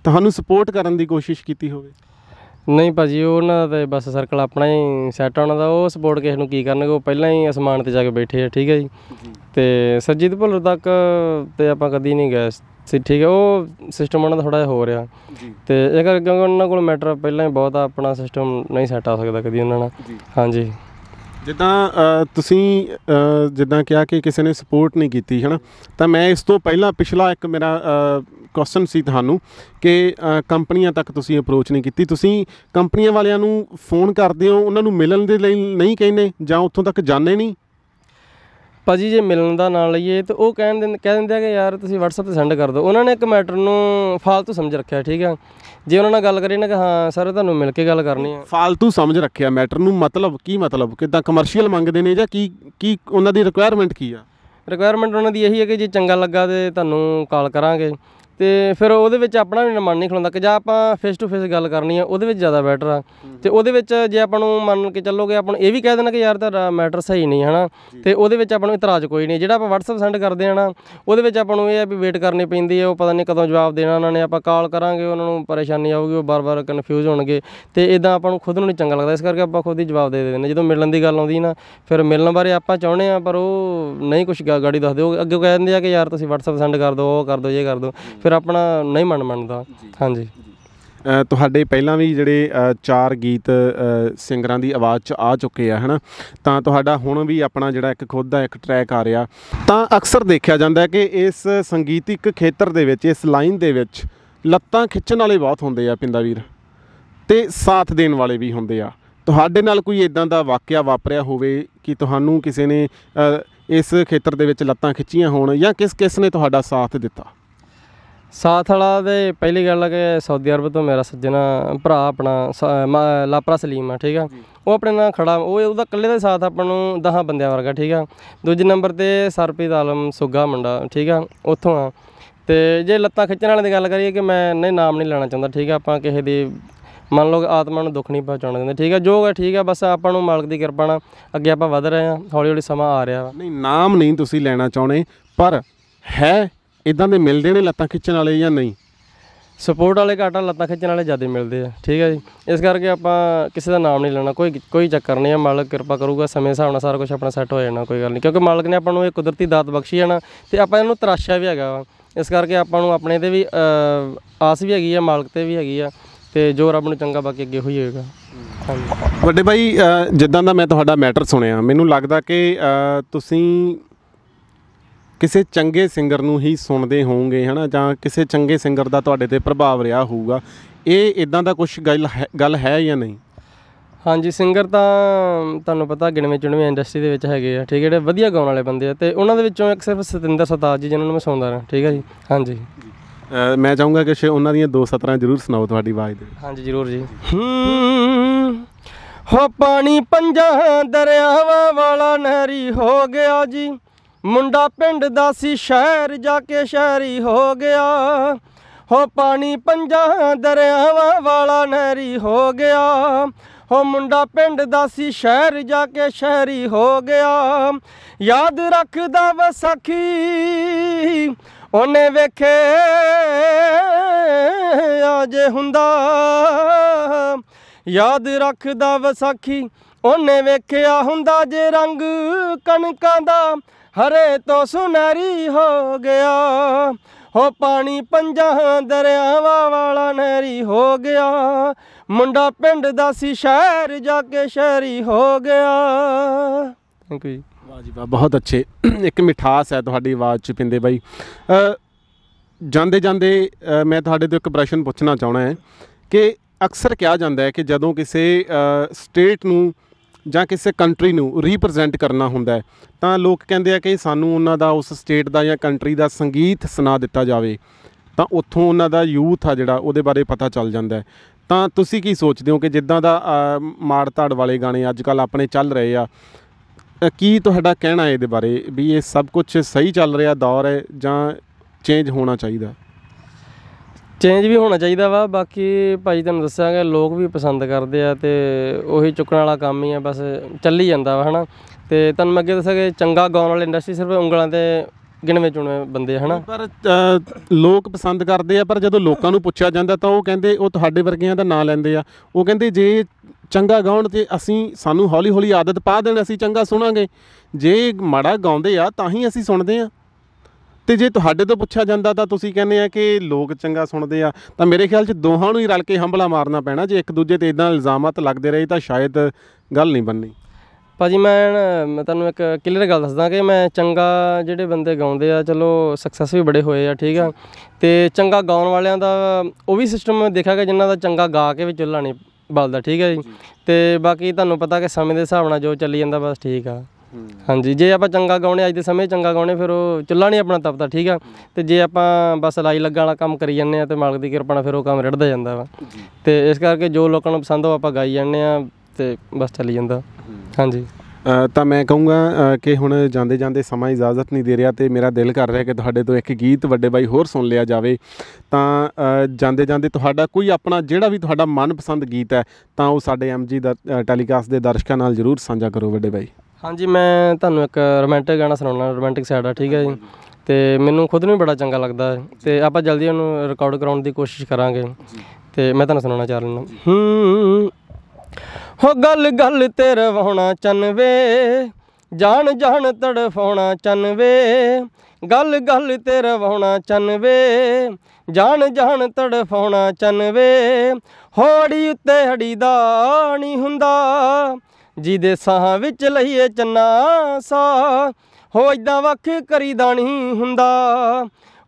ਤੁਹਾਨੂੰ ਸਪੋਰਟ ਕਰਨ ਦੀ ਕੋਸ਼ਿਸ਼ ਕੀਤੀ ਹੋਵੇ ਨਹੀਂ ਭਾਜੀ ਉਹਨਾਂ ਦਾ ਤਾਂ ਬਸ ਸਰਕਲ ਆਪਣਾ ਹੀ ਸੈਟ ਉਹਨਾਂ ਦਾ ਉਹ ਸਪੋਰਟ ਕਿਸ ਨੂੰ ਕੀ ਕਰਨਗੇ ਉਹ ਪਹਿਲਾਂ ਹੀ ਅਸਮਾਨ ਤੇ ਜਾ ਕੇ ਬੈਠੇ ਆ ਠੀਕ ਹੈ ਜੀ ਤੇ ਸਰਜੀਤ ਭੁੱਲਰ ਤੱਕ ਤੇ ਆਪਾਂ ਕਦੀ ਨਹੀਂ ਗਏ ਸੀ ਠੀਕ ਹੈ ਉਹ ਸਿਸਟਮ ਉਹਨਾਂ ਦਾ ਥੋੜਾ ਜਿਹਾ ਹੋ ਰਿਹਾ ਤੇ ਇਹ ਕਰਕੇ ਕਿਉਂਕਿ ਉਹਨਾਂ ਕੋਲ ਮੈਟਰ ਪਹਿਲਾਂ ਹੀ ਬਹੁਤ ਆ ਆਪਣਾ ਸਿਸਟਮ ਨਹੀਂ ਸੈਟ ਆ ਸਕਦਾ ਕਦੀ ਉਹਨਾਂ ਨਾਲ ਹਾਂਜੀ ਜਿੱਦਾਂ ਤੁਸੀਂ ਜਿੱਦਾਂ ਕਿਹਾ ਕਿ ਕਿਸੇ ਨੇ ਸਪੋਰਟ ਨਹੀਂ ਕੀਤੀ ਹਨਾ ਤਾਂ ਮੈਂ ਇਸ ਤੋਂ ਪਹਿਲਾਂ ਪਿਛਲਾ ਇੱਕ ਮੇਰਾ ਕੁਐਸਚਨ ਸੀ ਤੁਹਾਨੂੰ ਕਿ ਕੰਪਨੀਆਂ ਤੱਕ ਤੁਸੀਂ ਅਪਰੋਚ ਨਹੀਂ ਕੀਤੀ ਤੁਸੀਂ ਕੰਪਨੀਆਂ ਵਾਲਿਆਂ ਨੂੰ ਫੋਨ ਕਰਦੇ ਹੋ ਉਹਨਾਂ ਨੂੰ ਮਿਲਣ ਦੇ ਲਈ ਨਹੀਂ ਕਹਿੰਦੇ ਜਾਂ ਉੱਥੋਂ ਤੱਕ ਜਾਂਦੇ ਨਹੀਂ ਪਾਜੀ ਜੇ ਮਿਲਣ ਦਾ ਨਾਂ ਲਈਏ ਤੇ ਉਹ ਕਹਿਣ ਦਿੰਦੇ ਕਹਿ ਦਿੰਦੇ ਆ ਕਿ ਯਾਰ ਤੁਸੀਂ WhatsApp ਤੇ ਸੈਂਡ ਕਰ ਦਿਓ ਉਹਨਾਂ ਨੇ ਇੱਕ ਮੈਟਰ ਨੂੰ ਫਾਲਤੂ ਸਮਝ ਰੱਖਿਆ ਠੀਕ ਆ ਜੇ ਉਹਨਾਂ ਨਾਲ ਗੱਲ ਕਰੀ ਨਾ ਕਿ ਹਾਂ ਸਰ ਤੁਹਾਨੂੰ ਮਿਲ ਕੇ ਗੱਲ ਕਰਨੀ ਆ ਫਾਲਤੂ ਸਮਝ ਰੱਖਿਆ ਮੈਟਰ ਨੂੰ ਮਤਲਬ ਕੀ ਮਤਲਬ ਕਿਦਾਂ ਕਮਰਸ਼ੀਅਲ ਮੰਗਦੇ ਨੇ ਜਾਂ ਕੀ ਕੀ ਉਹਨਾਂ ਦੀ ਰਿਕੁਆਇਰਮੈਂਟ ਕੀ ਆ ਰਿਕੁਆਇਰਮੈਂਟ ਉਹਨਾਂ ਦੀ ਇਹੀ ਹੈ ਕਿ ਜੇ ਚੰਗਾ ਲੱਗਾ ਤੇ ਤੁਹਾਨੂੰ ਕਾਲ ਕਰਾਂਗੇ ਤੇ ਫਿਰ ਉਹਦੇ ਵਿੱਚ ਆਪਣਾ ਵੀ ਮਨ ਨਹੀਂ ਖਲੋਂਦਾ ਕਿ ਜਾਂ ਆਪਾਂ ਫੇਸ ਟੂ ਫੇਸ ਗੱਲ ਕਰਨੀ ਆ ਉਹਦੇ ਵਿੱਚ ਜ਼ਿਆਦਾ ਬੈਟਰ ਆ ਤੇ ਉਹਦੇ ਵਿੱਚ ਜੇ ਆਪਾਂ ਨੂੰ ਮੰਨ ਕੇ ਚੱਲੋਗੇ ਆਪਾਂ ਇਹ ਵੀ ਕਹਿ ਦੇਣਾ ਕਿ ਯਾਰ ਤਾਂ ਮੈਟਰ ਸਹੀ ਨਹੀਂ ਹਨਾ ਤੇ ਉਹਦੇ ਵਿੱਚ ਆਪਾਂ ਨੂੰ ਇਤਰਾਜ਼ ਕੋਈ ਨਹੀਂ ਜਿਹੜਾ ਆਪਾਂ WhatsApp ਸੈਂਡ ਕਰਦੇ ਆ ਨਾ ਉਹਦੇ ਵਿੱਚ ਆਪਾਂ ਨੂੰ ਇਹ ਆ ਵੀ ਵੇਟ ਕਰਨੀ ਪੈਂਦੀ ਹੈ ਉਹ ਪਤਾ ਨਹੀਂ ਕਦੋਂ ਜਵਾਬ ਦੇਣਾ ਉਹਨਾਂ ਨੇ ਆਪਾਂ ਕਾਲ ਕਰਾਂਗੇ ਉਹਨਾਂ ਨੂੰ ਪਰੇਸ਼ਾਨੀ ਆਊਗੀ ਉਹ ਬਾਰ-ਬਾਰ ਕਨਫਿਊਜ਼ ਹੋਣਗੇ ਤੇ ਇਦਾਂ ਆਪਾਂ ਨੂੰ ਖੁਦ ਨੂੰ ਨਹੀਂ ਚੰਗਾ ਲੱਗਦਾ ਇਸ ਕਰਕੇ ਆਪਾਂ ਖੁਦ ਹੀ ਜਵਾਬ ਦੇ ਦਿੰਦੇ ਜਦੋਂ ਮਿਲਣ ਦੀ ਗੱਲ ਆਉਂਦੀ ਨਾ ਫਿਰ ਮਿਲਣ ਬਾਰੇ ਆਪਾਂ ਚਾਹੁੰਦੇ ਆ ਪਰ ਉਹ ਨਹੀਂ ਕੁਝ ਗਾੜੀ ਦੱਸਦੇ ਉਹ ਅੱਗੇ ਕਹਿੰਦੇ ਆ ਕਿ ਯਾਰ ਤੁਸੀਂ WhatsApp ਸੈਂਡ ਕਰ ਦਿਓ ਉਹ ਕਰ ਦਿਓ ਇਹ ਕਰ ਦਿਓ ਫਿਰ ਆਪਣਾ ਨਹੀਂ ਮਨ ਮੰਨਦਾ ਹਾਂਜੀ ਤੁਹਾਡੇ ਪਹਿਲਾਂ ਵੀ ਜਿਹੜੇ ਚਾਰ ਗੀਤ ਸਿੰਗਰਾਂ ਦੀ ਆਵਾਜ਼ 'ਚ ਆ ਚੁੱਕੇ ਆ ਹਨਾ ਤਾਂ ਤੁਹਾਡਾ ਹੁਣ ਵੀ ਆਪਣਾ ਜਿਹੜਾ ਇੱਕ ਖੁਦ ਦਾ ਇੱਕ ਟਰੈਕ ਆ ਰਿਹਾ ਤਾਂ ਅਕਸਰ ਦੇਖਿਆ ਜਾਂਦਾ ਹੈ ਕਿ ਇਸ ਸੰਗੀਤਿਕ ਖੇਤਰ ਦੇ ਵਿੱਚ ਇਸ ਲਾਈਨ ਦੇ ਵਿੱਚ ਲੱਤਾਂ ਖਿੱਚਣ ਵਾਲੇ ਬਹੁਤ ਹੁੰਦੇ ਆ ਪਿੰਦਾ ਵੀਰ ਤੇ ਸਾਥ ਦੇਣ ਵਾਲੇ ਵੀ ਹੁੰਦੇ ਆ ਤੁਹਾਡੇ ਨਾਲ ਕੋਈ ਇਦਾਂ ਦਾ ਵਾਕਿਆ ਵਾਪਰਿਆ ਹੋਵੇ ਕਿ ਤੁਹਾਨੂੰ ਕਿਸੇ ਨੇ ਇਸ ਖੇਤਰ ਦੇ ਵਿੱਚ ਲੱਤਾਂ ਖਿੱਚੀਆਂ ਹੋਣ ਜਾਂ ਕਿਸ ਕਿਸ ਨੇ ਤੁਹਾਡਾ ਸਾਥ ਦਿੱਤਾ ਸਾਥ ਵਾਲਾ ਦੇ ਪਹਿਲੀ ਗੱਲ ਹੈ ਕਿ ਸਾਊਦੀ ਅਰਬ ਤੋਂ ਮੇਰਾ ਸੱਜਣਾ ਭਰਾ ਆਪਣਾ ਲਾਪਰਾ ਸਲੀਮ ਆ ਠੀਕ ਆ ਉਹ ਆਪਣੇ ਨਾਲ ਖੜਾ ਉਹ ਉਹਦਾ ਇਕੱਲੇ ਦਾ ਸਾਥ ਆਪਾਂ ਨੂੰ 10 ਬੰਦਿਆਂ ਵਰਗਾ ਠੀਕ ਆ ਦੂਜੇ ਨੰਬਰ ਤੇ ਸਰਪੀਤ ਆਲਮ ਸੁੱਗਾ ਮੁੰਡਾ ਠੀਕ ਆ ਉੱਥੋਂ ਆ ਤੇ ਜੇ ਲੱਤਾਂ ਖਿੱਚਣ ਵਾਲੇ ਦੀ ਗੱਲ ਕਰੀਏ ਕਿ ਮੈਂ ਨਹੀਂ ਨਾਮ ਨਹੀਂ ਲੈਣਾ ਚਾਹੁੰਦਾ ਠੀਕ ਆ ਆਪਾਂ ਕਿਸੇ ਦੀ ਮੰਨ ਲਓ ਆਤਮਾ ਨੂੰ ਦੁੱਖ ਨਹੀਂ ਪਹੁੰਚਾਉਣਾ ਦਿੰਦੇ ਠੀਕ ਆ ਜੋ ਹੈ ਠੀਕ ਆ ਬਸ ਆਪਾਂ ਨੂੰ ਮਾਲਕ ਦੀ ਕਿਰਪਾ ਨਾਲ ਅੱਗੇ ਆਪਾਂ ਵਧ ਰਹੇ ਆ ਹੌਲੀ ਹੌਲੀ ਸਮਾਂ ਆ ਰਿਹਾ ਨਹੀਂ ਨਾਮ ਨਹੀਂ ਤੁਸੀਂ ਲੈਣਾ ਚਾਹੁੰਦੇ ਪਰ ਹੈ ਇਦਾਂ ਦੇ ਮਿਲਦੇ ਨੇ ਲੱਤਾਂ ਖਿੱਚਣ ਵਾਲੇ ਜਾਂ ਨਹੀਂ ਸਪੋਰਟ ਵਾਲੇ ਘਾਟਾ ਲੱਤਾਂ ਖਿੱਚਣ ਵਾਲੇ ਜ਼ਿਆਦਾ ਮਿਲਦੇ ਆ ਠੀਕ ਹੈ ਜੀ ਇਸ ਕਰਕੇ ਆਪਾਂ ਕਿਸੇ ਦਾ ਨਾਮ ਨਹੀਂ ਲੈਣਾ ਕੋਈ ਕੋਈ ਚੱਕਰ ਨਹੀਂ ਆ ਮਾਲਕ ਕਿਰਪਾ ਕਰੂਗਾ ਸਮੇਂ ਹਿਸਾਬ ਨਾਲ ਸਾਰਾ ਕੁਝ ਆਪਣਾ ਸੈੱਟ ਹੋ ਜਾਣਾ ਕੋਈ ਗੱਲ ਨਹੀਂ ਕਿਉਂਕਿ ਮਾਲਕ ਨੇ ਆਪਾਂ ਨੂੰ ਇਹ ਕੁਦਰਤੀ ਦਾਤ ਬਖਸ਼ੀ ਹੈ ਨਾ ਤੇ ਆਪਾਂ ਇਹਨੂੰ ਤਰਾਸ਼ਿਆ ਵੀ ਹੈਗਾ ਵਾ ਇਸ ਕਰਕੇ ਆਪਾਂ ਨੂੰ ਆਪਣੇ ਤੇ ਵੀ ਆਸ ਵੀ ਹੈਗੀ ਆ ਮਾਲਕ ਤੇ ਵੀ ਹੈਗੀ ਆ ਤੇ ਜੋ ਰੱਬ ਨੂੰ ਚੰਗਾ ਬਾਕੀ ਅੱਗੇ ਹੋਈ ਹੋਏਗਾ ਵੱਡੇ ਭਾਈ ਜਿੱਦਾਂ ਦਾ ਮੈਂ ਤੁਹਾਡਾ ਮੈਟਰ ਸੁਣਿਆ ਮੈਨੂੰ ਲੱਗਦਾ ਕਿ ਤੁਸੀਂ ਕਿਸੇ ਚੰਗੇ ਸਿੰਗਰ ਨੂੰ ਹੀ ਸੁਣਦੇ ਹੋਵੋਗੇ ਹਨਾ ਜਾਂ ਕਿਸੇ ਚੰਗੇ ਸਿੰਗਰ ਦਾ ਤੁਹਾਡੇ ਤੇ ਪ੍ਰਭਾਵ ਰਿਹਾ ਹੋਊਗਾ ਇਹ ਇਦਾਂ ਦਾ ਕੁਝ ਗੱਲ ਗੱਲ ਹੈ ਜਾਂ ਨਹੀਂ ਹਾਂਜੀ ਸਿੰਗਰ ਤਾਂ ਤੁਹਾਨੂੰ ਪਤਾ ਗਿਣਵੇਂ ਚੁਣਵੇਂ ਇੰਡਸਟਰੀ ਦੇ ਵਿੱਚ ਹੈਗੇ ਆ ਠੀਕ ਹੈ ਜਿਹੜੇ ਵਧੀਆ ਗਾਉਣ ਵਾਲੇ ਬੰਦੇ ਆ ਤੇ ਉਹਨਾਂ ਦੇ ਵਿੱਚੋਂ ਇੱਕ ਸਿਰਫ ਸਤਿੰਦਰ ਸਰਤਾਜ ਜੀ ਜਿਹਨਾਂ ਨੂੰ ਮੈਂ ਸੁਣਦਾ ਰਹਾ ਠੀਕ ਹੈ ਜੀ ਹਾਂਜੀ ਮੈਂ ਚਾਹੂੰਗਾ ਕਿ ਉਹਨਾਂ ਦੀਆਂ ਦੋ ਸਤਰਾਂ ਜ਼ਰੂਰ ਸੁਣਾਓ ਤੁਹਾਡੀ ਆਵਾਜ਼ ਦੇ ਹਾਂਜੀ ਜ਼ਰੂਰ ਜੀ ਹੋ ਪਾਣੀ ਪੰਜਾਂ ਦਰਿਆਵਾਂ ਵਾਲਾ ਨਹਿਰੀ ਹੋ ਗਿਆ ਜੀ ਮੁੰਡਾ ਪਿੰਡ ਦਾ ਸੀ ਸ਼ਹਿਰ ਜਾ ਕੇ ਸ਼ਹਿਰੀ ਹੋ ਗਿਆ ਹੋ ਪਾਣੀ ਪੰਜਾਂ ਦਰਿਆਵਾਂ ਵਾਲਾ ਨਹਿਰੀ ਹੋ ਗਿਆ ਹੋ ਮੁੰਡਾ ਪਿੰਡ ਦਾ ਸੀ ਸ਼ਹਿਰ ਜਾ ਕੇ ਸ਼ਹਿਰੀ ਹੋ ਗਿਆ ਯਾਦ ਰੱਖਦਾ ਵਸਾਖੀ ਉਹਨੇ ਵੇਖੇ ਆਜੇ ਹੁੰਦਾ ਯਾਦ ਰੱਖਦਾ ਵਸਾਖੀ ਉਹਨੇ ਵੇਖਿਆ ਹੁੰਦਾ ਜੇ ਰੰਗ ਕਣਕਾਂ ਦਾ ਹਰੇ ਤੋਂ ਸੁਨਹਿਰੀ ਹੋ ਗਿਆ ਹੋ ਪਾਣੀ ਪੰਜਾਂ ਦਰਿਆਵਾਂ ਵਾਲਾ ਨਹਿਰੀ ਹੋ ਗਿਆ ਮੁੰਡਾ ਪਿੰਡ ਦਾ ਸੀ ਸ਼ਹਿਰ ਜਾ ਕੇ ਸ਼ਹਿਰੀ ਹੋ ਗਿਆ ਥੈਂਕ ਯੂ ਵਾਹ ਜੀ ਵਾਹ ਬਹੁਤ ਅੱਛੇ ਇੱਕ ਮਿਠਾਸ ਹੈ ਤੁਹਾਡੀ ਆਵਾਜ਼ 'ਚ ਪਿੰਦੇ ਬਾਈ ਜਾਂਦੇ ਜਾਂਦੇ ਮੈਂ ਤੁਹਾਡੇ ਤੋਂ ਇੱਕ ਪ੍ਰਸ਼ਨ ਪੁੱਛਣਾ ਚਾਹਣਾ ਹੈ ਕਿ ਅਕਸਰ ਕਿਹਾ ਜਾਂਦਾ ਹੈ ਕਿ ਜਦੋਂ ਕਿਸੇ ਸਟੇਟ ਨੂੰ ਜਾਂ ਕਿਸੇ ਕੰਟਰੀ ਨੂੰ ਰਿਪਰੈਜ਼ੈਂਟ ਕਰਨਾ ਹੁੰਦਾ ਤਾਂ ਲੋਕ ਕਹਿੰਦੇ ਆ ਕਿ ਸਾਨੂੰ ਉਹਨਾਂ ਦਾ ਉਸ ਸਟੇਟ ਦਾ ਜਾਂ ਕੰਟਰੀ ਦਾ ਸੰਗੀਤ ਸੁਣਾ ਦਿੱਤਾ ਜਾਵੇ ਤਾਂ ਉੱਥੋਂ ਉਹਨਾਂ ਦਾ ਯੂਥ ਆ ਜਿਹੜਾ ਉਹਦੇ ਬਾਰੇ ਪਤਾ ਚੱਲ ਜਾਂਦਾ ਤਾਂ ਤੁਸੀਂ ਕੀ ਸੋਚਦੇ ਹੋ ਕਿ ਜਿੱਦਾਂ ਦਾ ਮਾੜ ਧਾੜ ਵਾਲੇ ਗਾਣੇ ਅੱਜ ਕੱਲ ਆਪਣੇ ਚੱਲ ਰਹੇ ਆ ਕੀ ਤੁਹਾਡਾ ਕਹਿਣਾ ਹੈ ਇਹਦੇ ਬਾਰੇ ਵੀ ਇਹ ਸਭ ਕੁਝ ਸਹੀ ਚੱਲ ਰਿਹਾ ਦੌਰ ਹੈ ਜਾਂ ਚੇਂਜ ਹੋਣਾ ਚਾਹੀਦਾ ਚੇਂਜ ਵੀ ਹੋਣਾ ਚਾਹੀਦਾ ਵਾ ਬਾਕੀ ਭਾਈ ਤੁਹਾਨੂੰ ਦੱਸਾਂਗੇ ਲੋਕ ਵੀ ਪਸੰਦ ਕਰਦੇ ਆ ਤੇ ਉਹੀ ਚੁੱਕਣ ਵਾਲਾ ਕੰਮ ਹੀ ਆ ਬਸ ਚੱਲੀ ਜਾਂਦਾ ਵਾ ਹਨਾ ਤੇ ਤੁਹਾਨੂੰ ਮੈਂ ਅੱਗੇ ਦੱਸਾਂਗੇ ਚੰਗਾ ਗਾਉਣ ਵਾਲੇ ਇੰਡਸਟਰੀ ਸਿਰਫ ਉਂਗਲਾਂ ਤੇ ਗਿਣਵੇਂ ਚੁਣਵੇਂ ਬੰਦੇ ਹਨਾ ਪਰ ਲੋਕ ਪਸੰਦ ਕਰਦੇ ਆ ਪਰ ਜਦੋਂ ਲੋਕਾਂ ਨੂੰ ਪੁੱਛਿਆ ਜਾਂਦਾ ਤਾਂ ਉਹ ਕਹਿੰਦੇ ਉਹ ਤੁਹਾਡੇ ਵਰਗਿਆਂ ਦਾ ਨਾਂ ਲੈਂਦੇ ਆ ਉਹ ਕਹਿੰਦੇ ਜੇ ਚੰਗਾ ਗਾਉਣ ਤੇ ਅਸੀਂ ਸਾਨੂੰ ਹੌਲੀ-ਹੌਲੀ ਆਦਤ ਪਾ ਦੇਣ ਅਸੀਂ ਚੰਗਾ ਸੁਣਾਂਗੇ ਜੇ ਮਾੜਾ ਗਾਉਂਦੇ ਆ ਤਾਂ ਹੀ ਅਸੀਂ ਸੁਣਦੇ ਆ ਤੇ ਜੇ ਤੁਹਾਡੇ ਤੋਂ ਪੁੱਛਿਆ ਜਾਂਦਾ ਤਾਂ ਤੁਸੀਂ ਕਹਿੰਦੇ ਆ ਕਿ ਲੋਕ ਚੰਗਾ ਸੁਣਦੇ ਆ ਤਾਂ ਮੇਰੇ ਖਿਆਲ 'ਚ ਦੋਹਾਂ ਨੂੰ ਹੀ ਰਲ ਕੇ ਹੰਬਲਾ ਮਾਰਨਾ ਪੈਣਾ ਜੇ ਇੱਕ ਦੂਜੇ ਤੇ ਇਦਾਂ ਇਲਜ਼ਾਮਤ ਲੱਗਦੇ ਰਹੇ ਤਾਂ ਸ਼ਾਇਦ ਗੱਲ ਨਹੀਂ ਬਣਨੀ ਭਾਜੀ ਮੈਂ ਮੈਂ ਤੁਹਾਨੂੰ ਇੱਕ ਕਲੀਅਰ ਗੱਲ ਦੱਸਦਾ ਕਿ ਮੈਂ ਚੰਗਾ ਜਿਹੜੇ ਬੰਦੇ ਗਾਉਂਦੇ ਆ ਚਲੋ ਸਕਸੈਸ ਵੀ ਬੜੇ ਹੋਏ ਆ ਠੀਕ ਆ ਤੇ ਚੰਗਾ ਗਾਉਣ ਵਾਲਿਆਂ ਦਾ ਉਹ ਵੀ ਸਿਸਟਮ ਦੇਖਿਆ ਗਿਆ ਜਿਨ੍ਹਾਂ ਦਾ ਚੰਗਾ ਗਾ ਕੇ ਵੀ ਚੁੱਲ੍ਹਾ ਨਹੀਂ ਬਲਦਾ ਠੀਕ ਹੈ ਜੀ ਤੇ ਬਾਕੀ ਤੁਹਾਨੂੰ ਪਤਾ ਕਿ ਸਮੇਂ ਦੇ ਹਿਸਾਬ ਨਾਲ ਜੋ ਚੱਲੀ ਜਾਂਦਾ ਬਸ ਠੀਕ ਆ ਹਾਂਜੀ ਜੇ ਆਪਾਂ ਚੰਗਾ ਗਾਉਣੇ ਅੱਜ ਦੇ ਸਮੇਂ ਚੰਗਾ ਗਾਉਣੇ ਫਿਰ ਉਹ ਚੁੱਲਾ ਨਹੀਂ ਆਪਣਾ ਤਪਦਾ ਠੀਕ ਆ ਤੇ ਜੇ ਆਪਾਂ ਬਸ ਲਾਈ ਲੱਗਣ ਵਾਲਾ ਕੰਮ ਕਰੀ ਜਾਂਦੇ ਆ ਤੇ ਮਾਲਕ ਦੀ ਕਿਰਪਾ ਨਾਲ ਫਿਰ ਉਹ ਕੰਮ ਰੜਦਾ ਜਾਂਦਾ ਵਾ ਤੇ ਇਸ ਕਰਕੇ ਜੋ ਲੋਕਾਂ ਨੂੰ ਪਸੰਦ ਹੋ ਆਪਾਂ ਗਾਈ ਜਾਂਦੇ ਆ ਤੇ ਬਸ ਚੱਲੀ ਜਾਂਦਾ ਹਾਂਜੀ ਤਾਂ ਮੈਂ ਕਹੂੰਗਾ ਕਿ ਹੁਣ ਜਾਂਦੇ ਜਾਂਦੇ ਸਮਾਂ ਇਜਾਜ਼ਤ ਨਹੀਂ ਦੇ ਰਿਹਾ ਤੇ ਮੇਰਾ ਦਿਲ ਕਰ ਰਿਹਾ ਕਿ ਤੁਹਾਡੇ ਤੋਂ ਇੱਕ ਗੀਤ ਵੱਡੇ ਬਾਈ ਹੋਰ ਸੁਣ ਲਿਆ ਜਾਵੇ ਤਾਂ ਜਾਂਦੇ ਜਾਂਦੇ ਤੁਹਾਡਾ ਕੋਈ ਆਪਣਾ ਜਿਹੜਾ ਵੀ ਤੁਹਾਡਾ ਮਨਪਸੰਦ ਗੀਤ ਹੈ ਤਾਂ ਉਹ ਸਾਡੇ ਐਮਜੀ ਦਾ ਟੈਲੀਕਾਸਟ ਦੇ ਦਰਸ਼ਕਾਂ ਨਾਲ ਜਰੂਰ ਸਾਂਝਾ ਕਰੋ ਵੱਡੇ ਬਾਈ ਹਾਂਜੀ ਮੈਂ ਤੁਹਾਨੂੰ ਇੱਕ ਰੋਮਾਂਟਿਕ ਗਾਣਾ ਸੁਣਾਉਣਾ ਰੋਮਾਂਟਿਕ ਸਾਈਡ ਆ ਠੀਕ ਹੈ ਜੀ ਤੇ ਮੈਨੂੰ ਖੁਦ ਨੂੰ ਵੀ ਬੜਾ ਚੰਗਾ ਲੱਗਦਾ ਹੈ ਤੇ ਆਪਾਂ ਜਲਦੀ ਉਹਨੂੰ ਰਿਕਾਰਡ ਕਰਾਉਣ ਦੀ ਕੋਸ਼ਿਸ਼ ਕਰਾਂਗੇ ਤੇ ਮੈਂ ਤੁਹਾਨੂੰ ਸੁਣਾਉਣਾ ਚਾਹ ਰਿਹਾ ਹੋ ਗੱਲ ਗੱਲ ਤੇ ਰਵਾਉਣਾ ਵੇ ਜਾਣ ਜਾਣ ਤੜਫਾਉਣਾ ਵੇ ਗੱਲ ਗੱਲ ਤੇ ਰਵਾਉਣਾ ਵੇ ਜਾਣ ਜਾਣ ਤੜਫਾਉਣਾ ਵੇ ਹੋੜੀ ਉੱਤੇ ਹੜੀ ਦਾ ਨਹੀਂ ਹੁੰਦਾ ਜਿਹਦੇ ਸਾਹਾਂ ਵਿੱਚ ਲਈਏ ਚੰਨਾ ਸਾ ਹੋ ਇਦਾਂ ਵੱਖ ਕਰੀ ਦਾਣੀ ਹੁੰਦਾ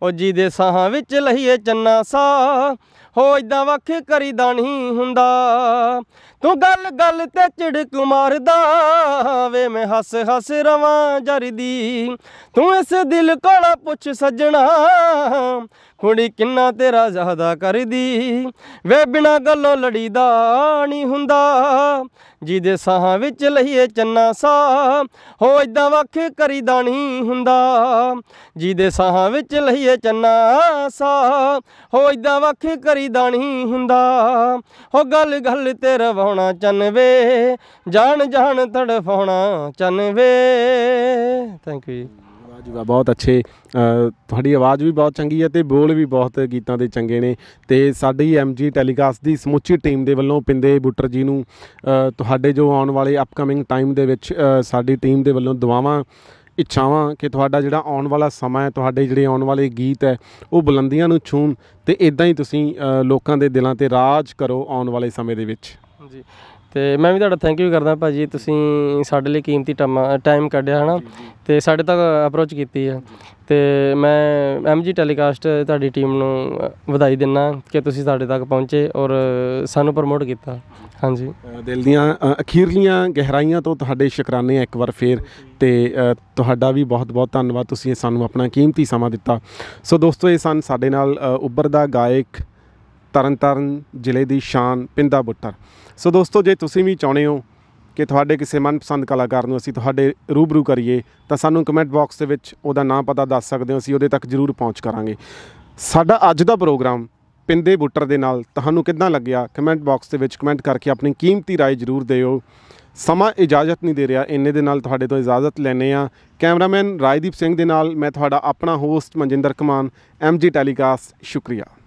ਉਹ ਜਿਹਦੇ ਸਾਹਾਂ ਵਿੱਚ ਲਈਏ ਚੰਨਾ ਸਾ ਹੋ ਇਦਾਂ ਵੱਖ ਕਰੀ ਦਾਣੀ ਹੁੰਦਾ ਤੂੰ ਗੱਲ ਗੱਲ ਤੇ ਚਿੜਕ ਮਾਰਦਾ ਵੇ ਮੈਂ ਹੱਸ ਹੱਸ ਰਵਾਂ ਜਰਦੀ ਤੂੰ ਇਸ ਦਿਲ ਕੋਲ ਪੁੱਛ ਸੱਜਣਾ ਕੁੜੀ ਕਿੰਨਾ ਤੇਰਾ ਜ਼ਹਦਾ ਕਰਦੀ ਵੇ ਬਿਨਾ ਗੱਲੋਂ ਲੜੀਦਾ ਨਹੀਂ ਹੁੰਦਾ ਜਿਹਦੇ ਸਾਹਾਂ ਵਿੱਚ ਲਈਏ ਚੰਨਾ ਸਾ ਹੋ ਇਦਾਂ ਵੱਖ ਕਰੀਦਾ ਨਹੀਂ ਹੁੰਦਾ ਜਿਹਦੇ ਸਾਹਾਂ ਵਿੱਚ ਲਈਏ ਚੰਨਾ ਸਾ ਹੋ ਇਦਾਂ ਵੱਖ ਕਰੀਦਾ ਨਹੀਂ ਹੁੰਦਾ ਹੋ ਗੱਲ ਗੱਲ ਤੇ ਰਵਾਉਣਾ ਚੰਨ ਵੇ ਜਾਣ ਜਾਣ ਤੜਫਾਉਣਾ ਚੰਨ ਵੇ ਥੈਂਕ ਯੂ ਵਾਹ ਜੀ ਵਾਹ ਬਹੁਤ ਅੱਛੇ ਤੁਹਾਡੀ ਆਵਾਜ਼ ਵੀ ਬਹੁਤ ਚੰਗੀ ਹੈ ਤੇ ਬੋਲ ਵੀ ਬਹੁਤ ਗੀਤਾਂ ਦੇ ਚੰਗੇ ਨੇ ਤੇ ਸਾਡੀ ਐਮਜੀ ਟੈਲੀਕਾਸਟ ਦੀ ਸਮੁੱਚੀ ਟੀਮ ਦੇ ਵੱਲੋਂ ਪਿੰਦੇ ਬੁੱਟਰ ਜੀ ਨੂੰ ਤੁਹਾਡੇ ਜੋ ਆਉਣ ਵਾਲੇ ਅਪਕਮਿੰਗ ਟਾਈਮ ਦੇ ਵਿੱਚ ਸਾਡੀ ਟੀਮ ਦੇ ਵੱਲੋਂ ਦੁਆਵਾਂ ਇੱਛਾਵਾਂ ਕਿ ਤੁਹਾਡਾ ਜਿਹੜਾ ਆਉਣ ਵਾਲਾ ਸਮਾਂ ਹੈ ਤੁਹਾਡੇ ਜਿਹੜੇ ਆਉਣ ਵਾਲੇ ਗੀਤ ਹੈ ਉਹ ਬੁਲੰਦੀਆਂ ਨੂੰ ਛੂਣ ਤੇ ਇਦਾਂ ਹੀ ਤੁਸੀਂ ਲੋਕਾਂ ਦੇ ਦਿਲਾਂ ਤੇ ਰਾਜ ਕਰੋ ਆਉਣ ਵਾਲੇ ਸਮੇਂ ਦੇ ਵਿੱਚ ਜੀ ਤੇ ਮੈਂ ਵੀ ਤੁਹਾਡਾ ਥੈਂਕ ਯੂ ਕਰਦਾ ਭਾਜੀ ਤੁਸੀਂ ਸਾਡੇ ਲਈ ਕੀਮਤੀ ਟਾਈਮ ਕੱਢਿਆ ਹਨਾ ਤੇ ਸਾਡੇ ਤੱਕ ਅਪਰੋਚ ਕੀਤੀ ਹੈ ਤੇ ਮੈਂ ਐਮਜੀ ਟੈਲੀਕਾਸਟ ਤੁਹਾਡੀ ਟੀਮ ਨੂੰ ਵਧਾਈ ਦਿੰਨਾ ਕਿ ਤੁਸੀਂ ਸਾਡੇ ਤੱਕ ਪਹੁੰਚੇ ਔਰ ਸਾਨੂੰ ਪ੍ਰਮੋਟ ਕੀਤਾ ਹਾਂਜੀ ਦਿਲ ਦੀਆਂ ਅਖੀਰਲੀਆਂ ਗਹਿਰਾਈਆਂ ਤੋਂ ਤੁਹਾਡੇ ਸ਼ੁਕਰਾਨੇ ਇੱਕ ਵਾਰ ਫੇਰ ਤੇ ਤੁਹਾਡਾ ਵੀ ਬਹੁਤ-ਬਹੁਤ ਧੰਨਵਾਦ ਤੁਸੀਂ ਸਾਨੂੰ ਆਪਣਾ ਕੀਮਤੀ ਸਮਾਂ ਦਿੱਤਾ ਸੋ ਦੋਸਤੋ ਇਹ ਸਨ ਸਾਡੇ ਨਾਲ ਉੱਭਰਦਾ ਗਾਇਕ ਤਰਨਤਾਰਨ ਜ਼ਿਲ੍ਹੇ ਦੀ ਸ਼ਾਨ ਪਿੰਦਾ ਬੁੱਟਰ ਸੋ ਦੋਸਤੋ ਜੇ ਤੁਸੀਂ ਵੀ ਚਾਹੁੰਦੇ ਹੋ ਕਿ ਤੁਹਾਡੇ ਕਿਸੇ ਮਨਪਸੰਦ ਕਲਾਕਾਰ ਨੂੰ ਅਸੀਂ ਤੁਹਾਡੇ ਰੂਬਰੂ ਕਰੀਏ ਤਾਂ ਸਾਨੂੰ ਕਮੈਂਟ ਬਾਕਸ ਦੇ ਵਿੱਚ ਉਹਦਾ ਨਾਮ ਪਤਾ ਦੱਸ ਸਕਦੇ ਹੋ ਅਸੀਂ ਉਹਦੇ ਤੱਕ ਜ਼ਰੂਰ ਪਹੁੰਚ ਕਰਾਂਗੇ ਸਾਡਾ ਅੱਜ ਦਾ ਪ੍ਰੋਗਰਾਮ ਪਿੰਦੇ ਬੁੱਟਰ ਦੇ ਨਾਲ ਤੁਹਾਨੂੰ ਕਿੱਦਾਂ ਲੱਗਿਆ ਕਮੈਂਟ ਬਾਕਸ ਦੇ ਵਿੱਚ ਕਮੈਂਟ ਕਰਕੇ ਆਪਣੀ ਕੀਮਤੀ رائے ਜ਼ਰੂਰ ਦਿਓ ਸਮਾਂ ਇਜਾਜ਼ਤ ਨਹੀਂ ਦੇ ਰਿਹਾ ਇੰਨੇ ਦੇ ਨਾਲ ਤੁਹਾਡੇ ਤੋਂ ਇਜਾਜ਼ਤ ਲੈਨੇ ਆ ਕੈਮਰਾਮੈਨ ਰਾਜਦੀਪ ਸਿੰਘ ਦੇ ਨਾਲ ਮੈਂ ਤੁਹਾਡਾ ਆਪਣਾ ਹੋਸਟ ਮਨਜਿੰਦਰ ਕਮਾਨ ਐਮਜੀ ਟੈਲੀਕਾਸਟ ਸ਼ੁਕਰੀਆ